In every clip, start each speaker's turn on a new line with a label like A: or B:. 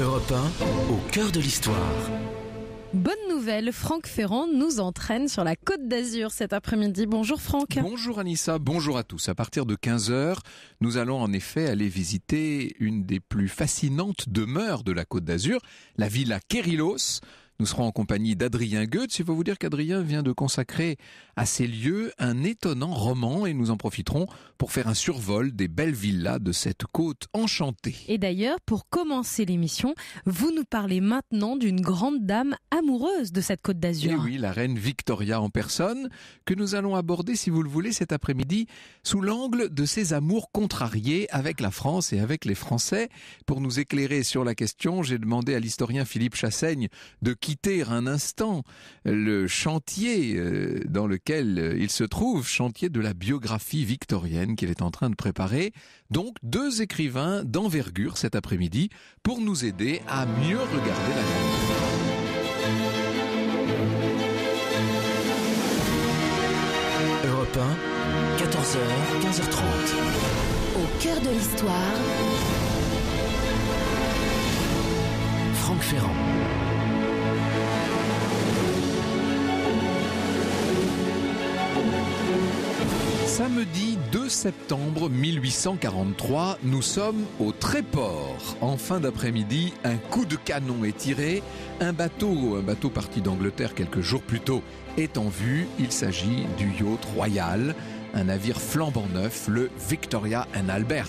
A: Europe 1, au cœur de l'histoire.
B: Bonne nouvelle, Franck Ferrand nous entraîne sur la Côte d'Azur cet après-midi. Bonjour Franck. Bonjour Anissa, bonjour
A: à tous. À partir de 15h, nous allons en effet aller visiter une des plus fascinantes demeures de la Côte d'Azur, la Villa Kérilos. Nous serons en compagnie d'Adrien Goethe, Il faut vous dire qu'Adrien vient de consacrer à ces lieux un étonnant roman et nous en profiterons pour faire un survol des belles villas de cette côte enchantée.
B: Et d'ailleurs, pour commencer l'émission, vous nous parlez maintenant d'une grande dame amoureuse de cette côte d'Azur. Et eh
A: oui, la reine Victoria en personne, que nous allons aborder, si vous le voulez, cet après-midi, sous l'angle de ses amours contrariés avec la France et avec les Français. Pour nous éclairer sur la question, j'ai demandé à l'historien Philippe Chassaigne de qui quitter un instant le chantier euh, dans lequel euh, il se trouve, chantier de la biographie victorienne qu'il est en train de préparer. Donc deux écrivains d'envergure cet après-midi pour nous aider à mieux regarder la vie. Europe 1, 14h, 15h30.
C: Au cœur de l'histoire,
A: Franck Ferrand. Samedi 2 septembre 1843, nous sommes au Tréport. En fin d'après-midi, un coup de canon est tiré. Un bateau, un bateau parti d'Angleterre quelques jours plus tôt, est en vue. Il s'agit du yacht Royal, un navire flambant neuf, le Victoria and Albert.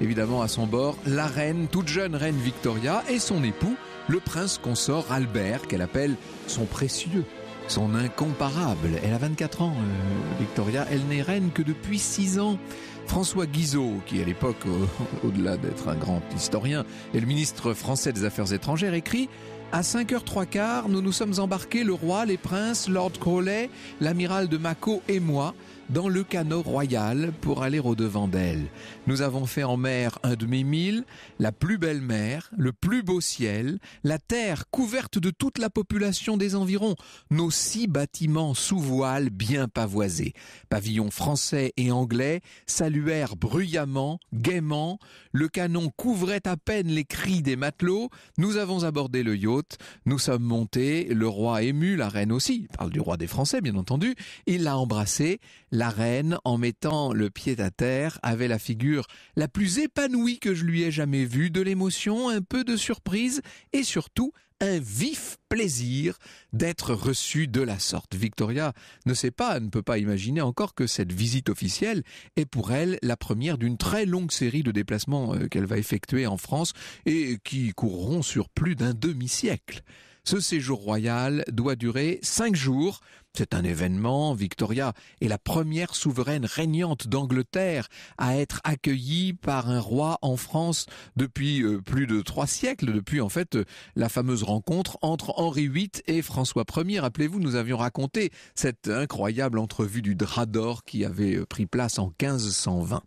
A: Évidemment, à son bord, la reine, toute jeune reine Victoria, et son époux, le prince consort Albert, qu'elle appelle son précieux son incomparable. Elle a 24 ans, euh, Victoria. Elle n'est reine que depuis 6 ans. François Guizot, qui à l'époque, au-delà d'être un grand historien, est le ministre français des Affaires étrangères, écrit à 5h trois quarts, nous nous sommes embarqués, le roi, les princes, Lord Crawley, l'amiral de Mako et moi, dans le canot royal pour aller au-devant d'elle. Nous avons fait en mer un demi-mille, la plus belle mer, le plus beau ciel, la terre couverte de toute la population des environs, nos six bâtiments sous voile bien pavoisés. Pavillons français et anglais saluèrent bruyamment, gaiement, le canon couvrait à peine les cris des matelots, nous avons abordé le yacht, nous sommes montés, le roi ému, la reine aussi, parle du roi des Français bien entendu, il l'a embrassé, la reine, en mettant le pied à terre, avait la figure la plus épanouie que je lui ai jamais vue, de l'émotion, un peu de surprise et surtout un vif plaisir d'être reçue de la sorte. Victoria ne sait pas, ne peut pas imaginer encore que cette visite officielle est pour elle la première d'une très longue série de déplacements euh, qu'elle va effectuer en France et qui courront sur plus d'un demi-siècle. Ce séjour royal doit durer cinq jours. C'est un événement. Victoria est la première souveraine régnante d'Angleterre à être accueillie par un roi en France depuis euh, plus de trois siècles, depuis en fait la fameuse rencontre entre Henri VIII et François Ier. Rappelez-vous, nous avions raconté cette incroyable entrevue du drap d'or qui avait euh, pris place en 1520.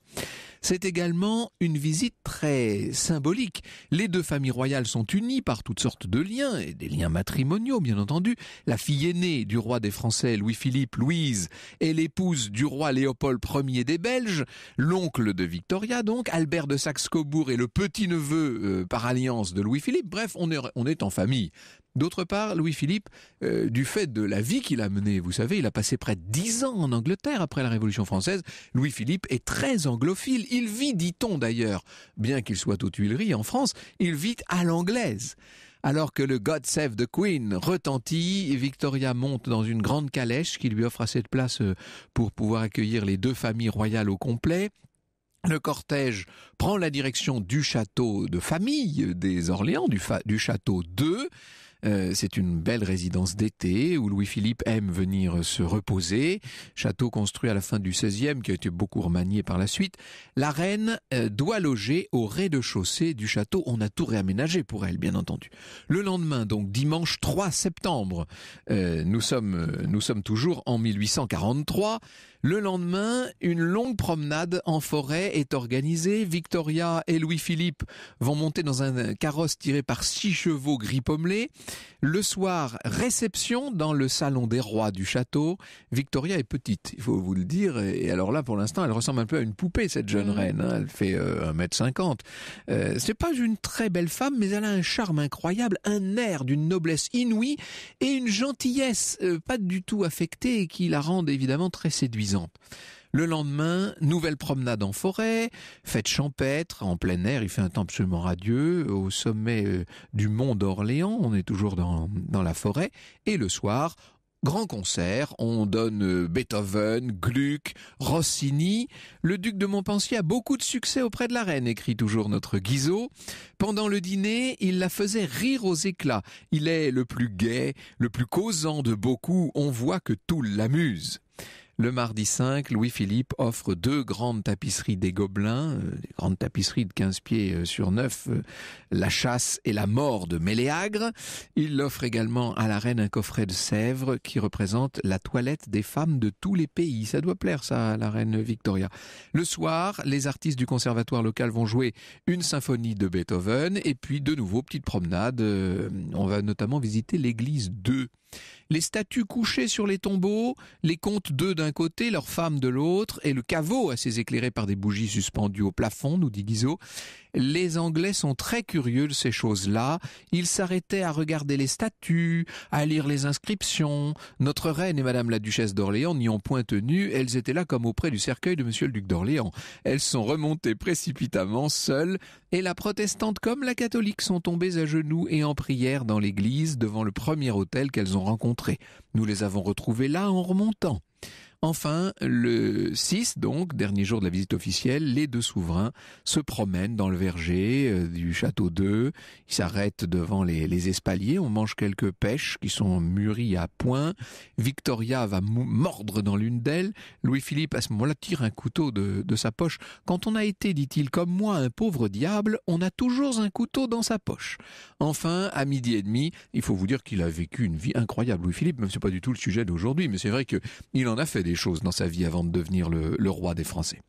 A: C'est également une visite très symbolique. Les deux familles royales sont unies par toutes sortes de liens, et des liens matrimoniaux bien entendu. La fille aînée du roi des Français Louis-Philippe, Louise, est l'épouse du roi Léopold Ier des Belges, l'oncle de Victoria donc, Albert de Saxe-Cobourg est le petit-neveu euh, par alliance de Louis-Philippe. Bref, on on est en famille. D'autre part, Louis-Philippe, euh, du fait de la vie qu'il a menée, vous savez, il a passé près de dix ans en Angleterre après la Révolution française, Louis-Philippe est très anglophile. Il vit, dit-on d'ailleurs, bien qu'il soit aux Tuileries en France, il vit à l'anglaise. Alors que le God Save the Queen retentit, Victoria monte dans une grande calèche qui lui offre assez de place euh, pour pouvoir accueillir les deux familles royales au complet. Le cortège prend la direction du château de famille des Orléans, du, du château 2. Euh, c'est une belle résidence d'été où Louis-Philippe aime venir se reposer. Château construit à la fin du XVIe qui a été beaucoup remanié par la suite. La reine euh, doit loger au rez-de-chaussée du château. On a tout réaménagé pour elle, bien entendu. Le lendemain, donc dimanche 3 septembre, euh, nous, sommes, nous sommes toujours en 1843. Le lendemain, une longue promenade en forêt est organisée. Victoria et Louis-Philippe vont monter dans un carrosse tiré par six chevaux gris pommelés. Le soir, réception dans le salon des rois du château. Victoria est petite, il faut vous le dire. Et alors là, pour l'instant, elle ressemble un peu à une poupée, cette jeune mm. reine. Hein. Elle fait euh, un 1m50. Euh, c'est pas une très belle femme, mais elle a un charme incroyable, un air d'une noblesse inouïe et une gentillesse euh, pas du tout affectée qui la rendent évidemment très séduisante. Le lendemain, nouvelle promenade en forêt, fête champêtre, en plein air, il fait un temps absolument radieux, au sommet euh, du mont d'Orléans, on est toujours dans, la forêt, et le soir, grand concert, on donne euh, Beethoven, Gluck, Rossini. Le duc de Montpensier a beaucoup de succès auprès de la reine, écrit toujours notre Guizot. Pendant le dîner, il la faisait rire aux éclats. Il est le plus gai, le plus causant de beaucoup, on voit que tout l'amuse. Le mardi 5, Louis-Philippe offre deux grandes tapisseries des Gobelins, euh, des grandes tapisseries de 15 pieds euh, sur 9, euh, La chasse et la mort de Méléagre. Il offre également à la reine un coffret de Sèvres qui représente la toilette des femmes de tous les pays. Ça doit plaire ça à la reine Victoria. Le soir, les artistes du conservatoire local vont jouer une symphonie de Beethoven et puis de nouveau petite promenade. on va notamment visiter l'église 2 les statues couchées sur les tombeaux, les comtes d'eux d'un côté, leurs femmes de l'autre, et le caveau assez éclairé par des bougies suspendues au plafond, nous dit Guizot. Les Anglais sont très curieux de ces choses-là. Ils s'arrêtaient à regarder les statues, à lire les inscriptions. Notre reine et madame la duchesse d'Orléans n'y ont point tenu. Elles étaient là comme auprès du cercueil de monsieur le duc d'Orléans. Elles sont remontées précipitamment seules et la protestante comme la catholique sont tombées à genoux et en prière dans l'église devant le premier hôtel qu'elles ont rencontré. Nous les avons retrouvées là en remontant. Enfin, le 6, donc, dernier jour de la visite officielle, les deux souverains se promènent dans le verger euh, du château 2. Ils s'arrêtent devant les, espaliers. On mange quelques pêches qui sont mûries à point. Victoria va mordre dans l'une d'elles. Louis-Philippe, à ce moment-là, tire un couteau de, sa poche. Quand on a été, dit-il, comme moi, un pauvre diable, on a toujours un couteau dans sa poche. Enfin, à midi et demi, il faut vous dire qu'il a vécu une vie incroyable, Louis-Philippe, même c'est pas du tout le sujet d'aujourd'hui, mais c'est vrai qu'il en a fait des choses dans sa vie avant de devenir le, roi des Français.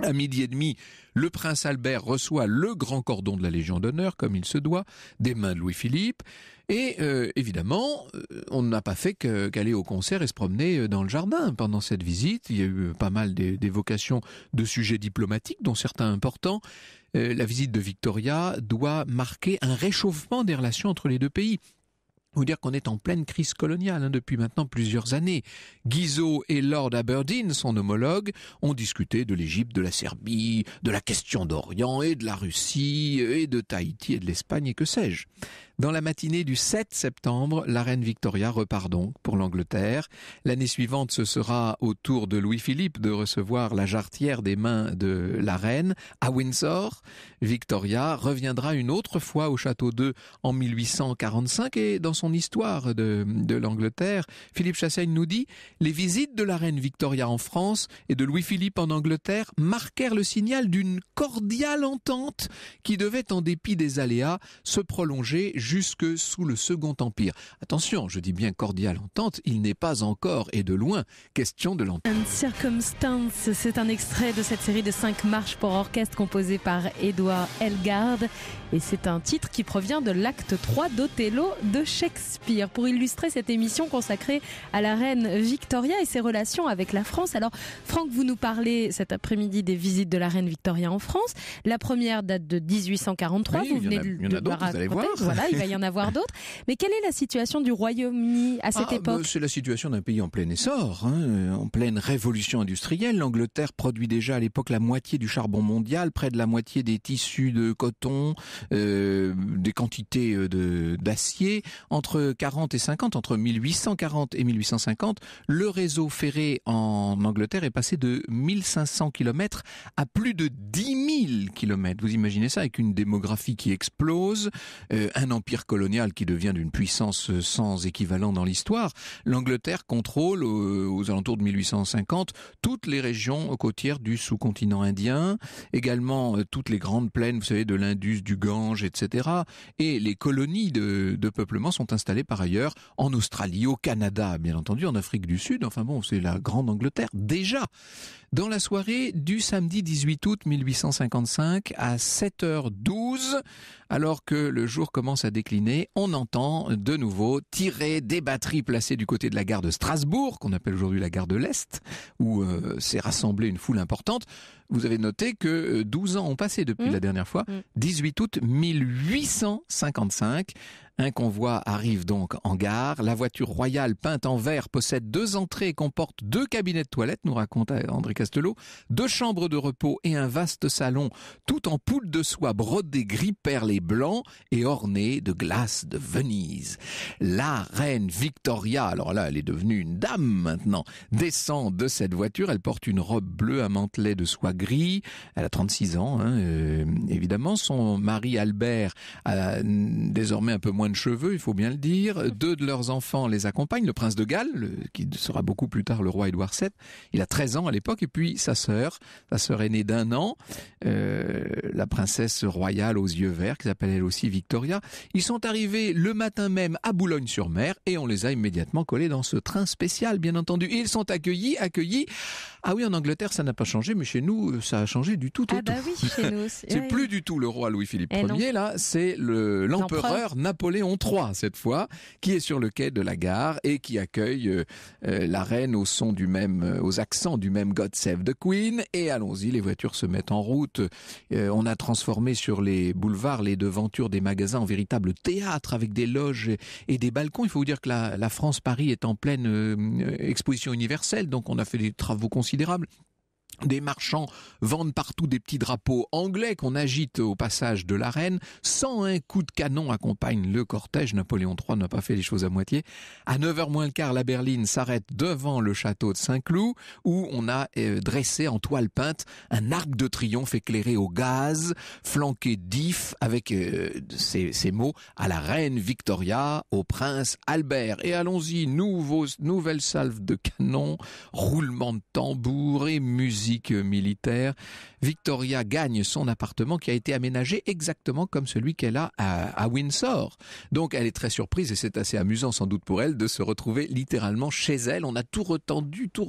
A: À midi et demi, le prince Albert reçoit le grand cordon de la Légion d'honneur, comme il se doit, des mains de Louis-Philippe. Et euh, évidemment, euh, on n'a pas fait qu'aller au concert et se promener euh, dans le jardin pendant cette visite. Il y a eu pas mal d'évocations de sujets diplomatiques, dont certains importants. la visite de Victoria doit marquer un réchauffement des relations entre les deux pays. On dire qu'on est en pleine crise coloniale hein, depuis maintenant plusieurs années. Guizot et Lord Aberdeen, son homologue, ont discuté de l'Égypte, de la Serbie, de la question d'Orient et de la Russie et de Tahiti et de l'Espagne et que sais-je. Dans la matinée du 7 septembre, la reine Victoria repart donc pour l'Angleterre. L'année suivante, ce sera au tour de Louis-Philippe de recevoir la jarretière des mains de la reine à Windsor. Victoria reviendra une autre fois au château de. en 1845 et dans son histoire de, de l'Angleterre, Philippe Chassaigne nous dit les visites de la reine Victoria en France et de Louis-Philippe en Angleterre marquèrent le signal d'une cordiale entente qui devait, en dépit des aléas, se prolonger jusque sous le Second Empire. Attention, je dis bien cordiale entente, il n'est pas encore, et de loin, question de l'entente.
B: Circumstance, c'est un extrait de cette série de cinq marches pour orchestre composée par Édouard Elgard. Et c'est un titre qui provient de l'acte 3 d'Othello de Shakespeare. Pour illustrer cette émission consacrée à la reine Victoria et ses relations avec la France. Alors, Franck, vous nous parlez cet après-midi des visites de la reine Victoria en France. La première date de 1843. vous venez il y en a, de, d'autres, vous allez voir. Voilà, il va y en avoir d'autres. Mais quelle est la situation du Royaume-Uni à cette ah, bah, époque
A: C'est la situation d'un pays en plein essor, hein, euh, en pleine révolution industrielle. L'Angleterre produit déjà à l'époque la moitié du charbon mondial, près de la moitié des tissus de coton, euh, des quantités euh, de, d'acier. Entre 40 et 50, entre 1840 et 1850, le réseau ferré en Angleterre est passé de 1500 km à plus de 10 000 km. Vous imaginez ça avec une démographie qui explose, un empire Pire colonial qui devient d'une puissance sans équivalent dans l'histoire, l'Angleterre contrôle euh, aux, alentours de 1850 toutes les régions côtières du sous-continent indien, également euh, toutes les grandes plaines, vous savez, de l'Indus, du Gange, etc. Et les colonies de, de peuplement sont installées par ailleurs en Australie, au Canada, bien entendu, en Afrique du Sud. Enfin bon, c'est la grande Angleterre déjà. Dans la soirée du samedi 18 août 1855 à 7h12, alors que le jour commence à on entend de nouveau tirer des batteries placées du côté de la gare de Strasbourg, qu'on appelle aujourd'hui la gare de l'Est, où euh, s'est rassemblée une foule importante. Vous avez noté que 12 euh, ans ont passé depuis mmh. la dernière fois, 18 mmh. août 1855, un convoi arrive donc en gare. La voiture royale peinte en vert possède deux entrées et comporte deux cabinets de toilette, nous raconte André Castelot, deux chambres de repos et un vaste salon, tout en poule de soie brodée gris perles et blanc et orné de glace de Venise. La reine Victoria, alors là, elle est devenue une dame maintenant, descend de cette voiture. Elle porte une robe bleue, à mantelet de soie gris. Elle a 36 ans, hein, euh, évidemment. Son mari Albert, a mm, désormais un peu moins cheveux, il faut bien le dire. Mm. Deux de leurs enfants les accompagnent. Le prince de Galles, qui sera beaucoup plus tard le roi Édouard VII, il a 13 ans à l'époque. Et puis sa sœur, sa sœur aînée d'un an, euh, la princesse royale aux yeux verts, qui s'appelle elle aussi Victoria. Ils sont arrivés le matin même à Boulogne-sur-Mer et on les a immédiatement collés dans ce train spécial, bien entendu. ils sont accueillis, accueillis. Ah oui, en Angleterre, ça n'a pas changé, mais chez nous, ça a changé du tout au ah bah
B: tout. c'est plus
A: du tout le roi Louis-Philippe eh Ier, là, c'est l'empereur Napoléon on III cette fois, qui est sur le quai de la gare et qui accueille euh, euh, la reine au son du même, euh, aux accents du même God Save the Queen. Et allons-y, les voitures se mettent en route. on a transformé sur les boulevards les devantures des magasins en véritable théâtre avec des loges et des balcons. Il faut vous dire que la, France Paris est en pleine exposition universelle, donc on a fait des travaux considérables. Des marchands vendent partout des petits drapeaux anglais qu'on agite au passage de la sans un coup de canon accompagnent le cortège. Napoléon III n'a pas fait les choses à moitié. À 9h moins le quart, la berline s'arrête devant le château de Saint-Cloud où on a euh, dressé en toile peinte un arc de triomphe éclairé au gaz, flanqué d'if avec euh, ces, mots à la reine Victoria, au prince Albert. Et allons-y, nouvelle salve de canon, roulement de tambour et musique musique militaire. Victoria gagne son appartement qui a été aménagé exactement comme celui qu'elle a à, Windsor. Donc elle est très surprise et c'est assez amusant sans doute pour elle de se retrouver littéralement chez elle. On a tout retendu, tout,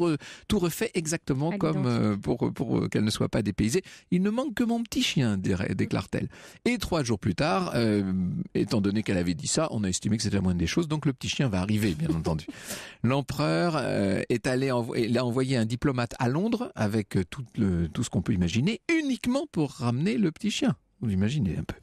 A: refait exactement comme euh, pour, pour euh, qu'elle ne soit pas dépaysée. Il ne manque que mon petit chien, déclare-t-elle. Et trois jours plus tard, euh, étant donné qu'elle avait dit ça, on a estimé que c'était la moindre des choses, donc le petit chien va arriver, bien entendu. L'empereur est allé, il a envoyé un diplomate à Londres avec euh, tout, tout ce qu'on peut imaginer, uniquement pour ramener le petit chien. Vous imaginez un peu.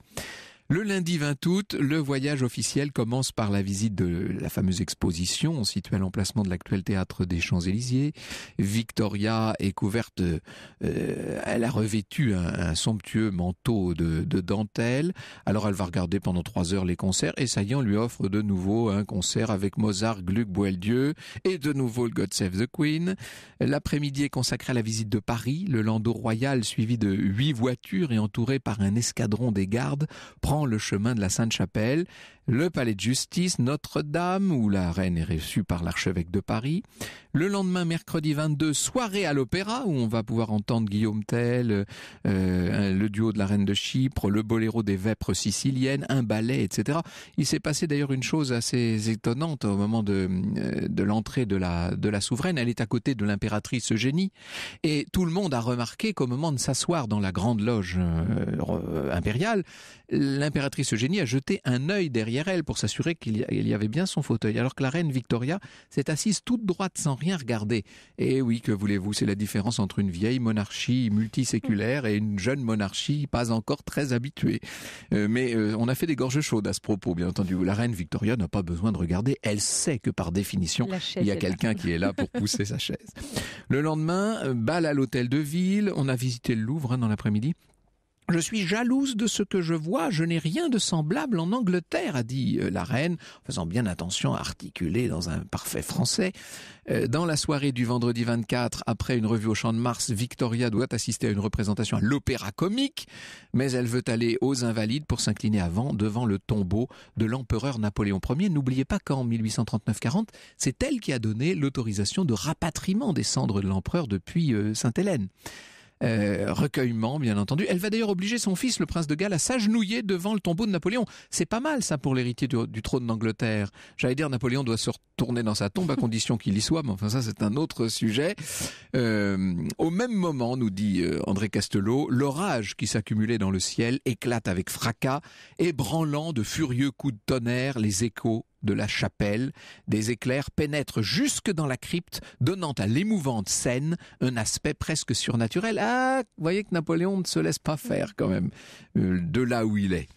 A: Le lundi 20 août, le voyage officiel commence par la visite de la fameuse exposition située à l'emplacement de l'actuel théâtre des Champs-Élysées. Victoria est couverte, euh, elle a revêtu un, somptueux manteau de, dentelle. Alors elle va regarder pendant trois heures les concerts et Saillant lui offre de nouveau un concert avec Mozart, Gluck, Boieldieu et de nouveau le God Save the Queen. L'après-midi est consacré à la visite de Paris. Le landau royal, suivi de huit voitures et entouré par un escadron des gardes, prend le chemin de la Sainte-Chapelle, le palais de justice, Notre-Dame, où la reine est reçue par l'archevêque de Paris, le lendemain, mercredi 22, soirée à l'opéra où on va pouvoir entendre Guillaume Tell, euh, le duo de la Reine de Chypre, le boléro des Vêpres siciliennes, un ballet, etc. Il s'est passé d'ailleurs une chose assez étonnante au moment de, euh, l'entrée de la, souveraine. Elle est à côté de l'impératrice Eugénie et tout le monde a remarqué qu'au moment de s'asseoir dans la grande loge euh, impériale, l'impératrice Eugénie a jeté un œil derrière elle pour s'assurer qu'il y avait bien son fauteuil, alors que la Reine Victoria s'est assise toute droite sans Regarder. Et eh oui, que voulez-vous, c'est la différence entre une vieille monarchie multiséculaire et une jeune monarchie pas encore très habituée. Euh, mais euh, on a fait des gorges chaudes à ce propos, bien entendu. La reine Victoria n'a pas besoin de regarder, elle sait que par définition, il y a quelqu'un qui est là pour pousser sa chaise. Le lendemain, euh, bal à l'hôtel de ville, on a visité le Louvre hein, dans l'après-midi. Je suis jalouse de ce que je vois, je n'ai rien de semblable en Angleterre, a dit euh, la reine, faisant bien attention à articuler dans un parfait français. Euh, dans la soirée du vendredi 24, après une revue au Champ de Mars, Victoria doit assister à une représentation à l'opéra comique, mais elle veut aller aux Invalides pour s'incliner avant devant le tombeau de l'empereur Napoléon Ier. N'oubliez pas qu'en 1839-40, c'est elle qui a donné l'autorisation de rapatriement des cendres de l'empereur depuis euh, Sainte-Hélène. Euh, recueillement, bien entendu. Elle va d'ailleurs obliger son fils, le prince de Galles, à s'agenouiller devant le tombeau de Napoléon. C'est pas mal ça pour l'héritier du, trône d'Angleterre. J'allais dire Napoléon doit se retourner dans sa tombe à condition qu'il y soit, mais enfin ça c'est un autre sujet. Euh, au même moment, nous dit euh, André Castelot, l'orage qui s'accumulait dans le ciel éclate avec fracas, ébranlant de furieux coups de tonnerre les échos de la chapelle, des éclairs pénètrent jusque dans la crypte, donnant à l'émouvante scène un aspect presque surnaturel. Ah, voyez que Napoléon ne se laisse pas faire quand même, euh, de là où il est.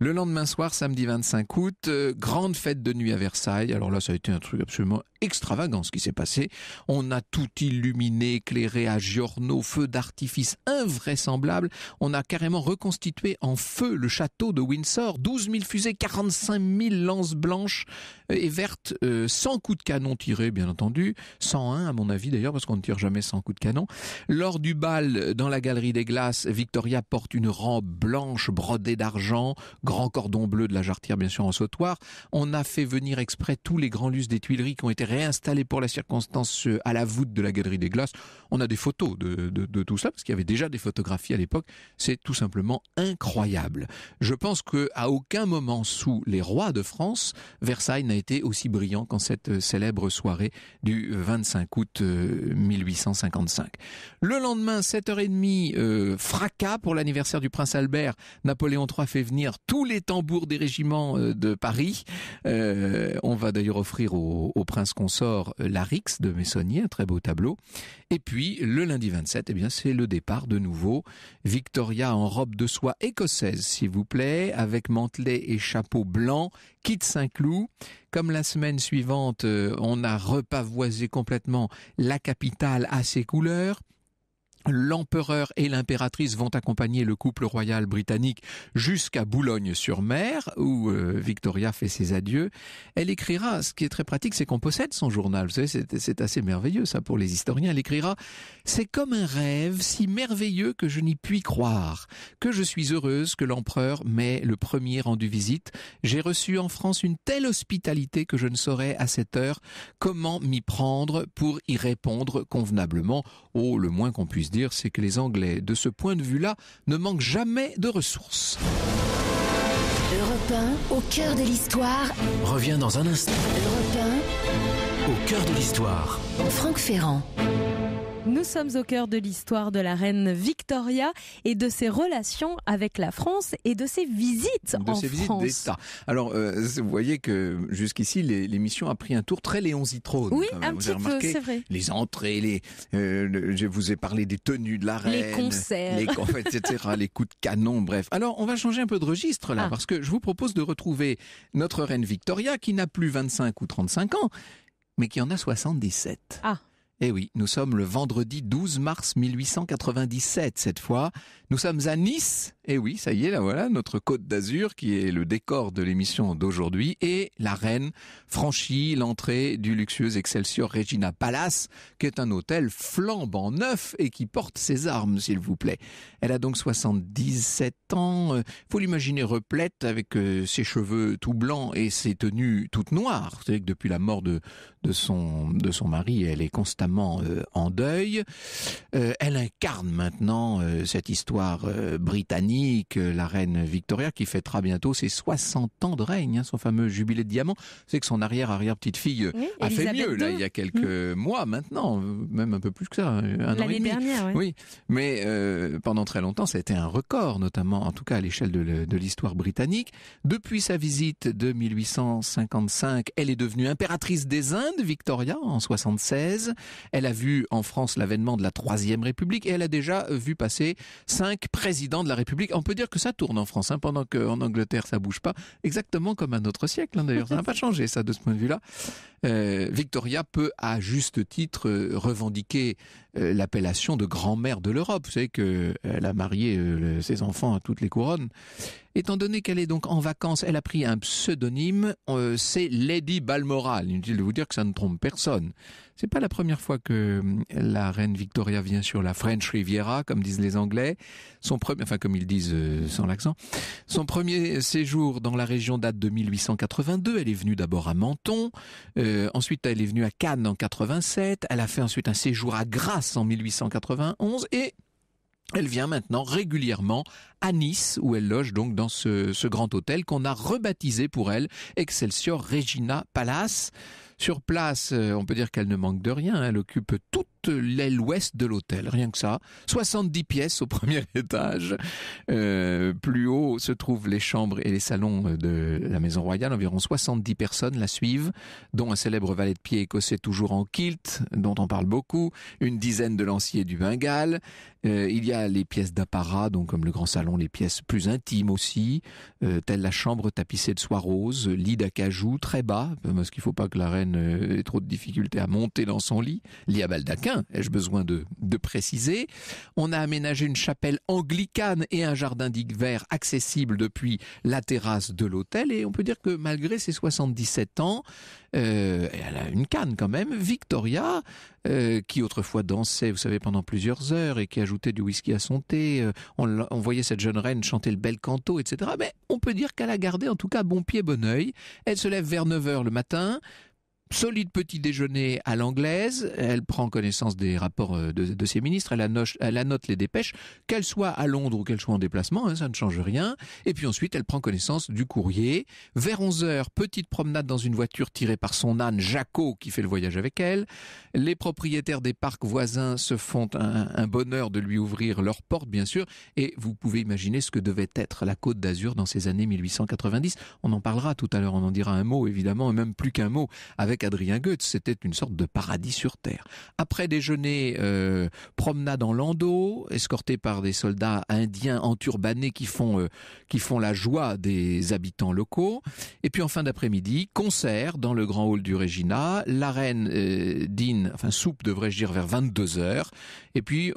A: Le lendemain soir, samedi 25 août, euh, grande fête de nuit à Versailles. Alors là, ça a été un truc absolument extravagance qui s'est passé. On a tout illuminé, éclairé à giorno, feu d'artifice invraisemblable. On a carrément reconstitué en feu le château de Windsor. 12 000 fusées, 45 000 lances blanches et vertes, sans euh, coups de canon tirés, bien entendu. 101 à mon avis d'ailleurs, parce qu'on ne tire jamais sans coups de canon. Lors du bal dans la galerie des glaces, Victoria porte une robe blanche brodée d'argent, grand cordon bleu de la jarretière bien sûr en sautoir. On a fait venir exprès tous les grands lustres des Tuileries qui ont été réinstallé pour la circonstance euh, à la voûte de la Galerie des Glaces. On a des photos de, tout ça, parce qu'il y avait déjà des photographies à l'époque. C'est tout simplement incroyable. Je pense qu'à aucun moment sous les rois de France, Versailles n'a été aussi brillant qu'en cette euh, célèbre soirée du 25 euh, août 1855. Le lendemain, 7h30, fracas pour l'anniversaire du prince Albert. Napoléon III fait venir tous les tambours des régiments de Paris. on va d'ailleurs offrir au, au prince on sort euh, Larix de Messonnier, un très beau tableau. Et puis le lundi 27, eh bien c'est le départ de nouveau. Victoria en robe de soie écossaise, s'il vous plaît, avec mantelet et chapeau blanc, quitte Saint-Cloud. Comme la semaine suivante, euh, on a repavoisé complètement la capitale à ses couleurs. L'empereur et l'impératrice vont accompagner le couple royal britannique jusqu'à Boulogne-sur-Mer, où euh, Victoria fait ses adieux. Elle écrira, ce qui est très pratique, c'est qu'on possède son journal. Vous savez, c'est assez merveilleux ça pour les historiens. Elle écrira, c'est comme un rêve si merveilleux que je n'y puis croire, que je suis heureuse que l'empereur m'ait le premier rendu visite. J'ai reçu en France une telle hospitalité que je ne saurais à cette heure comment m'y prendre pour y répondre convenablement. Oh, le moins qu'on puisse dire, c'est que les Anglais, de ce point de vue-là, ne manquent jamais de ressources.
C: Europe au cœur de l'histoire.
A: Revient dans un instant.
B: Europe
A: au cœur de l'histoire.
B: Franck Ferrand. Nous sommes au cœur de l'histoire de la reine Victoria et de ses relations avec la France et de ses visites de ses visites d'État.
A: Alors, euh, vous voyez que jusqu'ici, l'émission a pris un tour très Léon Zitrone. Oui, un petit peu, c'est vrai. Les entrées, les, euh, je vous ai parlé des tenues de la reine. Les concerts. Les, les coups de canon, bref. Alors, on va changer un peu de registre là, ah. parce que je vous propose de retrouver notre reine Victoria qui n'a plus 25 ou 35 ans, mais qui en a 77. Ah eh oui, nous sommes le vendredi 12 mars 1897 cette fois. Nous sommes à Nice. Eh oui, ça y est, là voilà, notre côte d'Azur qui est le décor de l'émission d'aujourd'hui. Et la reine franchit l'entrée du luxueux Excelsior Regina Palace, qui est un hôtel flambant neuf et qui porte ses armes, s'il vous plaît. Elle a donc 77 ans. Faut l'imaginer replète avec euh, ses cheveux tout blancs et ses tenues toutes noires. cest que depuis la mort de, de, son, de son mari, elle est constamment euh, en deuil. Euh, elle incarne maintenant euh, cette histoire britannique, la reine Victoria, qui fêtera bientôt ses 60 ans de règne, hein, son fameux jubilé de diamant. C'est que son arrière-arrière-petite-fille a fait mieux, là, il y a quelques mmh. mois maintenant, même un peu plus que ça, un an et Oui, mais pendant très longtemps, ça a été un record, notamment, en tout cas à l'échelle de l'histoire britannique. Depuis sa visite de 1855, elle est devenue impératrice des Indes, Victoria, en 76. Elle a vu en France l'avènement de la Troisième République et elle a déjà vu passer cinq présidents de la République. On peut dire que ça tourne en France, hein, pendant qu'en Angleterre ça bouge pas, exactement comme un autre siècle. Hein, d'ailleurs, ça n'a pas changé ça de ce point de vue-là. Euh, Victoria peut à juste titre euh, revendiquer euh, l'appellation de grand-mère de l'Europe. Vous savez qu'elle a marié ses enfants à toutes les couronnes. Étant donné qu'elle est donc en vacances, elle a pris un pseudonyme, c'est Lady Balmoral. Inutile de vous dire que ça ne trompe personne. C'est pas la première fois que la reine Victoria vient sur la French Riviera, comme disent les Anglais. Son premier, enfin comme ils disent sans l'accent, son premier séjour dans la région date de 1882. Elle est venue d'abord à Menton. Euh, ensuite, elle est venue à Cannes en 87. Elle a fait ensuite un séjour à Grasse en 1891 et elle vient maintenant régulièrement à Nice, où elle loge donc dans ce, ce grand hôtel qu'on a rebaptisé pour elle Excelsior Regina Palace. Sur place, euh, on peut dire qu'elle ne manque de rien. Hein. Elle occupe toute l'aile ouest de l'hôtel, rien que ça. 70 pièces au premier étage. Euh, plus haut se trouvent les chambres et les salons de la Maison Royale. Environ 70 personnes la suivent, dont un célèbre valet de pied écossais toujours en kilt, dont on parle beaucoup, une dizaine de lanciers du Bengale. Euh, il y a les pièces d'apparat, donc comme le grand salon, les pièces plus intimes aussi, euh, telle telles la chambre tapissée de soie rose, lit d'acajou très bas, parce qu'il ne faut pas que la reine ait trop de difficultés à monter dans son lit, lit à baldaquin ai-je besoin de, préciser. On a aménagé une chapelle anglicane et un jardin d'hiver accessible depuis la terrasse de l'hôtel. Et on peut dire que malgré ses 77 ans, euh, elle a une canne quand même, Victoria, euh, qui autrefois dansait, vous savez, pendant plusieurs heures et qui ajoutait du whisky à son thé. Euh, on, on, voyait cette jeune reine chanter le bel canto, etc. Mais on peut dire qu'elle a gardé en tout cas bon pied, bon oeil. Elle se lève vers 9h le matin, solide petit déjeuner à l'anglaise. Elle prend connaissance des rapports euh, de, ses ministres. Elle, anoche, annote les dépêches, qu'elle soit à Londres ou qu'elle soit en déplacement, hein, ça ne change rien. Et puis ensuite, elle prend connaissance du courrier. Vers 11 h petite promenade dans une voiture tirée par son âne Jaco qui fait le voyage avec elle. Les propriétaires des parcs voisins se font un, un bonheur de lui ouvrir leurs portes, bien sûr. Et vous pouvez imaginer ce que devait être la Côte d'Azur dans ces années 1890. On en parlera tout à l'heure. On en dira un mot, évidemment, et même plus qu'un mot, avec Adrien Goetz, c'était une sorte de paradis sur terre. Après déjeuner, euh, promenade en landau, escorté par des soldats indiens enturbanés qui font euh, qui font la joie des habitants locaux. Et puis en fin d'après-midi, concert dans le grand hall du Regina. La reine euh, dîne, enfin soupe devrais-je dire, vers 22 heures. Et puis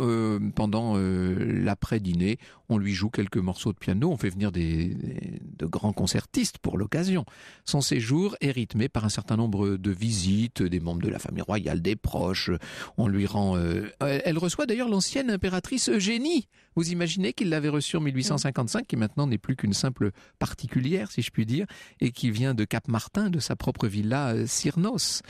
A: pendant l'après-dîner, on lui joue quelques morceaux de piano. On fait venir de grands concertistes pour l'occasion. Son séjour est rythmé par un certain nombre de visite des membres de la famille royale, des proches. On lui rend. Euh, euh, elle reçoit d'ailleurs l'ancienne impératrice Eugénie. Vous imaginez qu'il l'avait reçue en 1855, qui maintenant n'est plus qu'une simple particulière, si je puis dire, et qui vient de Cap-Martin, de sa propre villa euh, Cyrnos.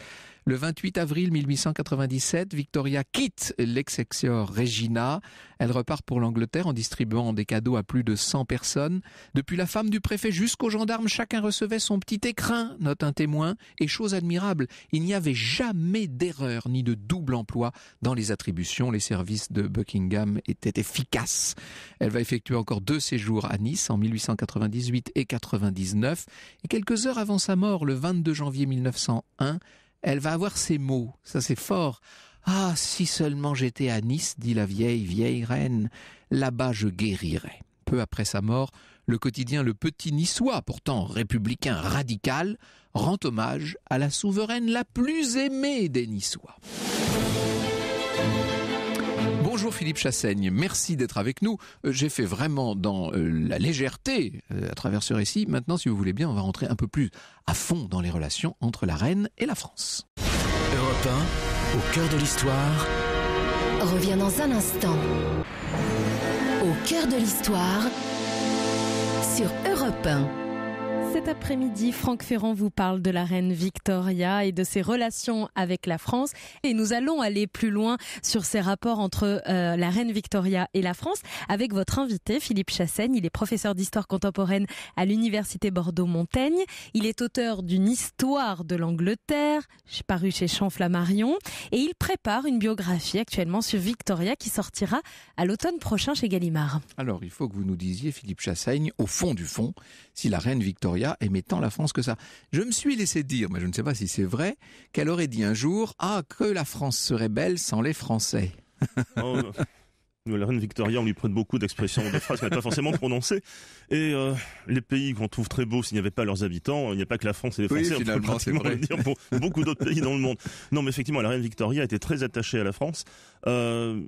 A: Le 28 avril 1897, Victoria quitte lex Regina. Elle repart pour l'Angleterre en distribuant des cadeaux à plus de 100 personnes. Depuis la femme du préfet jusqu'aux gendarmes, chacun recevait son petit écrin, note un témoin. Et chose admirable, il n'y avait jamais d'erreur ni de double emploi dans les attributions. Les services de Buckingham étaient efficaces. Elle va effectuer encore deux séjours à Nice en 1898 et 99. Et quelques heures avant sa mort, le 22 janvier 1901, elle va avoir ces mots, ça c'est fort. Ah, si seulement j'étais à Nice, dit la vieille, vieille reine, là-bas je guérirais. Peu après sa mort, le quotidien Le Petit Niçois, pourtant républicain radical, rend hommage à la souveraine la plus aimée des Niçois. Bonjour Philippe Chassaigne, merci d'être avec nous. Euh, j'ai fait vraiment dans euh, la légèreté euh, à travers ce récit. Maintenant, si vous voulez bien, on va rentrer un peu plus à fond dans les relations entre la reine et la France. Europe au cœur de l'histoire.
C: Reviens dans un instant. Au cœur de l'histoire sur Europe 1. Cet après-midi,
B: Franck Ferrand vous parle de la reine Victoria et de ses relations avec la France. Et nous allons aller plus loin sur ces rapports entre euh, la reine Victoria et la France avec votre invité, Philippe Chassaigne. Il est professeur d'histoire contemporaine à l'Université Bordeaux-Montaigne. Il est auteur d'une histoire de l'Angleterre, parue chez Flammarion. Et il prépare une biographie actuellement sur Victoria qui sortira à l'automne prochain chez Gallimard.
A: Alors, il faut que vous nous disiez, Philippe Chassaigne, au fond du fond, si la reine Victoria Victoria aimait tant la France que ça. Je me suis laissé dire, mais je ne sais pas si c'est vrai, qu'elle aurait dit un jour Ah, que la France serait belle sans les Français.
D: Oh, la reine Victoria, on lui prête beaucoup d'expressions, de phrases qu'elle n'a pas forcément prononcées. Et euh, les pays qu'on trouve très beaux, s'il n'y avait pas leurs habitants, il n'y a pas que la France et les Français, on peut dire beaucoup d'autres pays dans le monde. Non, mais effectivement, la reine Victoria était très attachée à la France. Euh,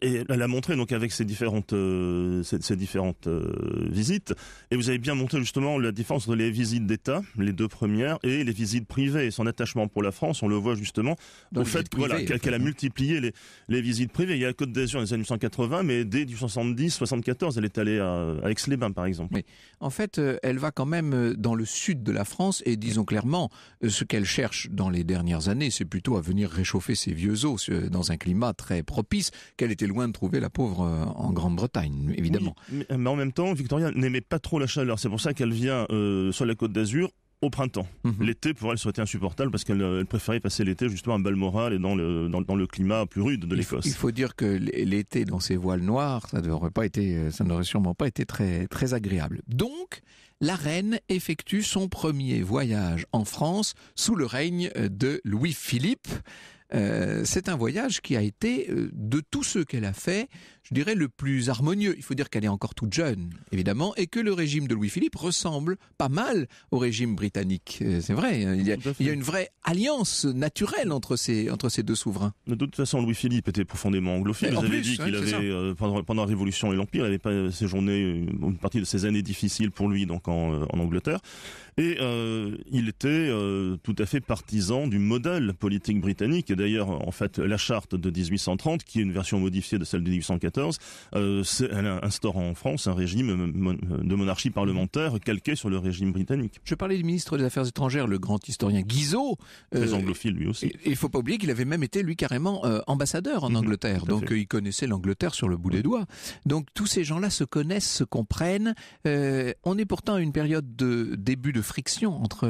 D: et elle a montré donc avec ses différentes euh, différentes euh, visites. Et vous avez bien montré justement la différence entre les visites d'État, les deux premières, et les visites privées. son attachement pour la France, on le voit justement au fait voilà, qu'elle, a multiplié les, les visites privées. Il y a la Côte d'Azur dans les années 1980, mais dès 1970, 74, elle est allée à, Aix-les-Bains par exemple. Mais en fait, euh, elle va quand même dans le sud de la
A: France et disons clairement, ce qu'elle cherche dans les dernières années, c'est plutôt à venir réchauffer ses vieux os dans un climat très propice qu'elle était loin de trouver la pauvre euh, en Grande-Bretagne, évidemment.
D: mais, en même temps, Victoria n'aimait pas trop la chaleur. C'est pour ça qu'elle vient euh, sur la côte d'Azur au printemps. Mhm. L'été, pour elle, serait insupportable parce qu'elle euh, préférait passer l'été justement à Balmoral et dans le, le climat plus rude de l'Écosse. Il, il, faut
A: dire que l'été dans ses voiles noires, ça n'aurait pas été, ça n'aurait sûrement pas été très, très agréable. Donc, la reine effectue son premier voyage en France sous le règne de Louis-Philippe. Euh, c'est un voyage qui a été, euh, de tous ceux qu'elle a fait, je dirais, le plus harmonieux. Il faut dire qu'elle est encore toute jeune, évidemment, et que le régime de Louis-Philippe ressemble pas mal au régime britannique. Euh, c'est vrai, hein, il y, a, une vraie alliance naturelle entre ces, entre ces deux souverains.
D: De toute façon, Louis-Philippe était profondément anglophile. Vous avez dit hein, qu'il avait, euh, pendant, pendant, la Révolution et l'Empire, il avait pas euh, séjourné une partie de ses années difficiles pour lui donc en, Angleterre. Et il était tout à fait partisan du modèle politique britannique. Et d'ailleurs, en fait, la charte de 1830, qui est une version modifiée de celle de 1814, elle instaure euh, en France un régime euh, euh, de monarchie parlementaire calqué sur le régime britannique. Je parlais du ministre des Affaires étrangères, le grand historien Guizot. Très anglophile lui aussi. Il faut pas oublier qu'il avait même été lui
A: carrément ambassadeur en mhm, Angleterre, donc il connaissait l'Angleterre sur le bout des doigts. Donc tous ces gens-là se connaissent, se comprennent. on est pourtant à une période de début de friction entre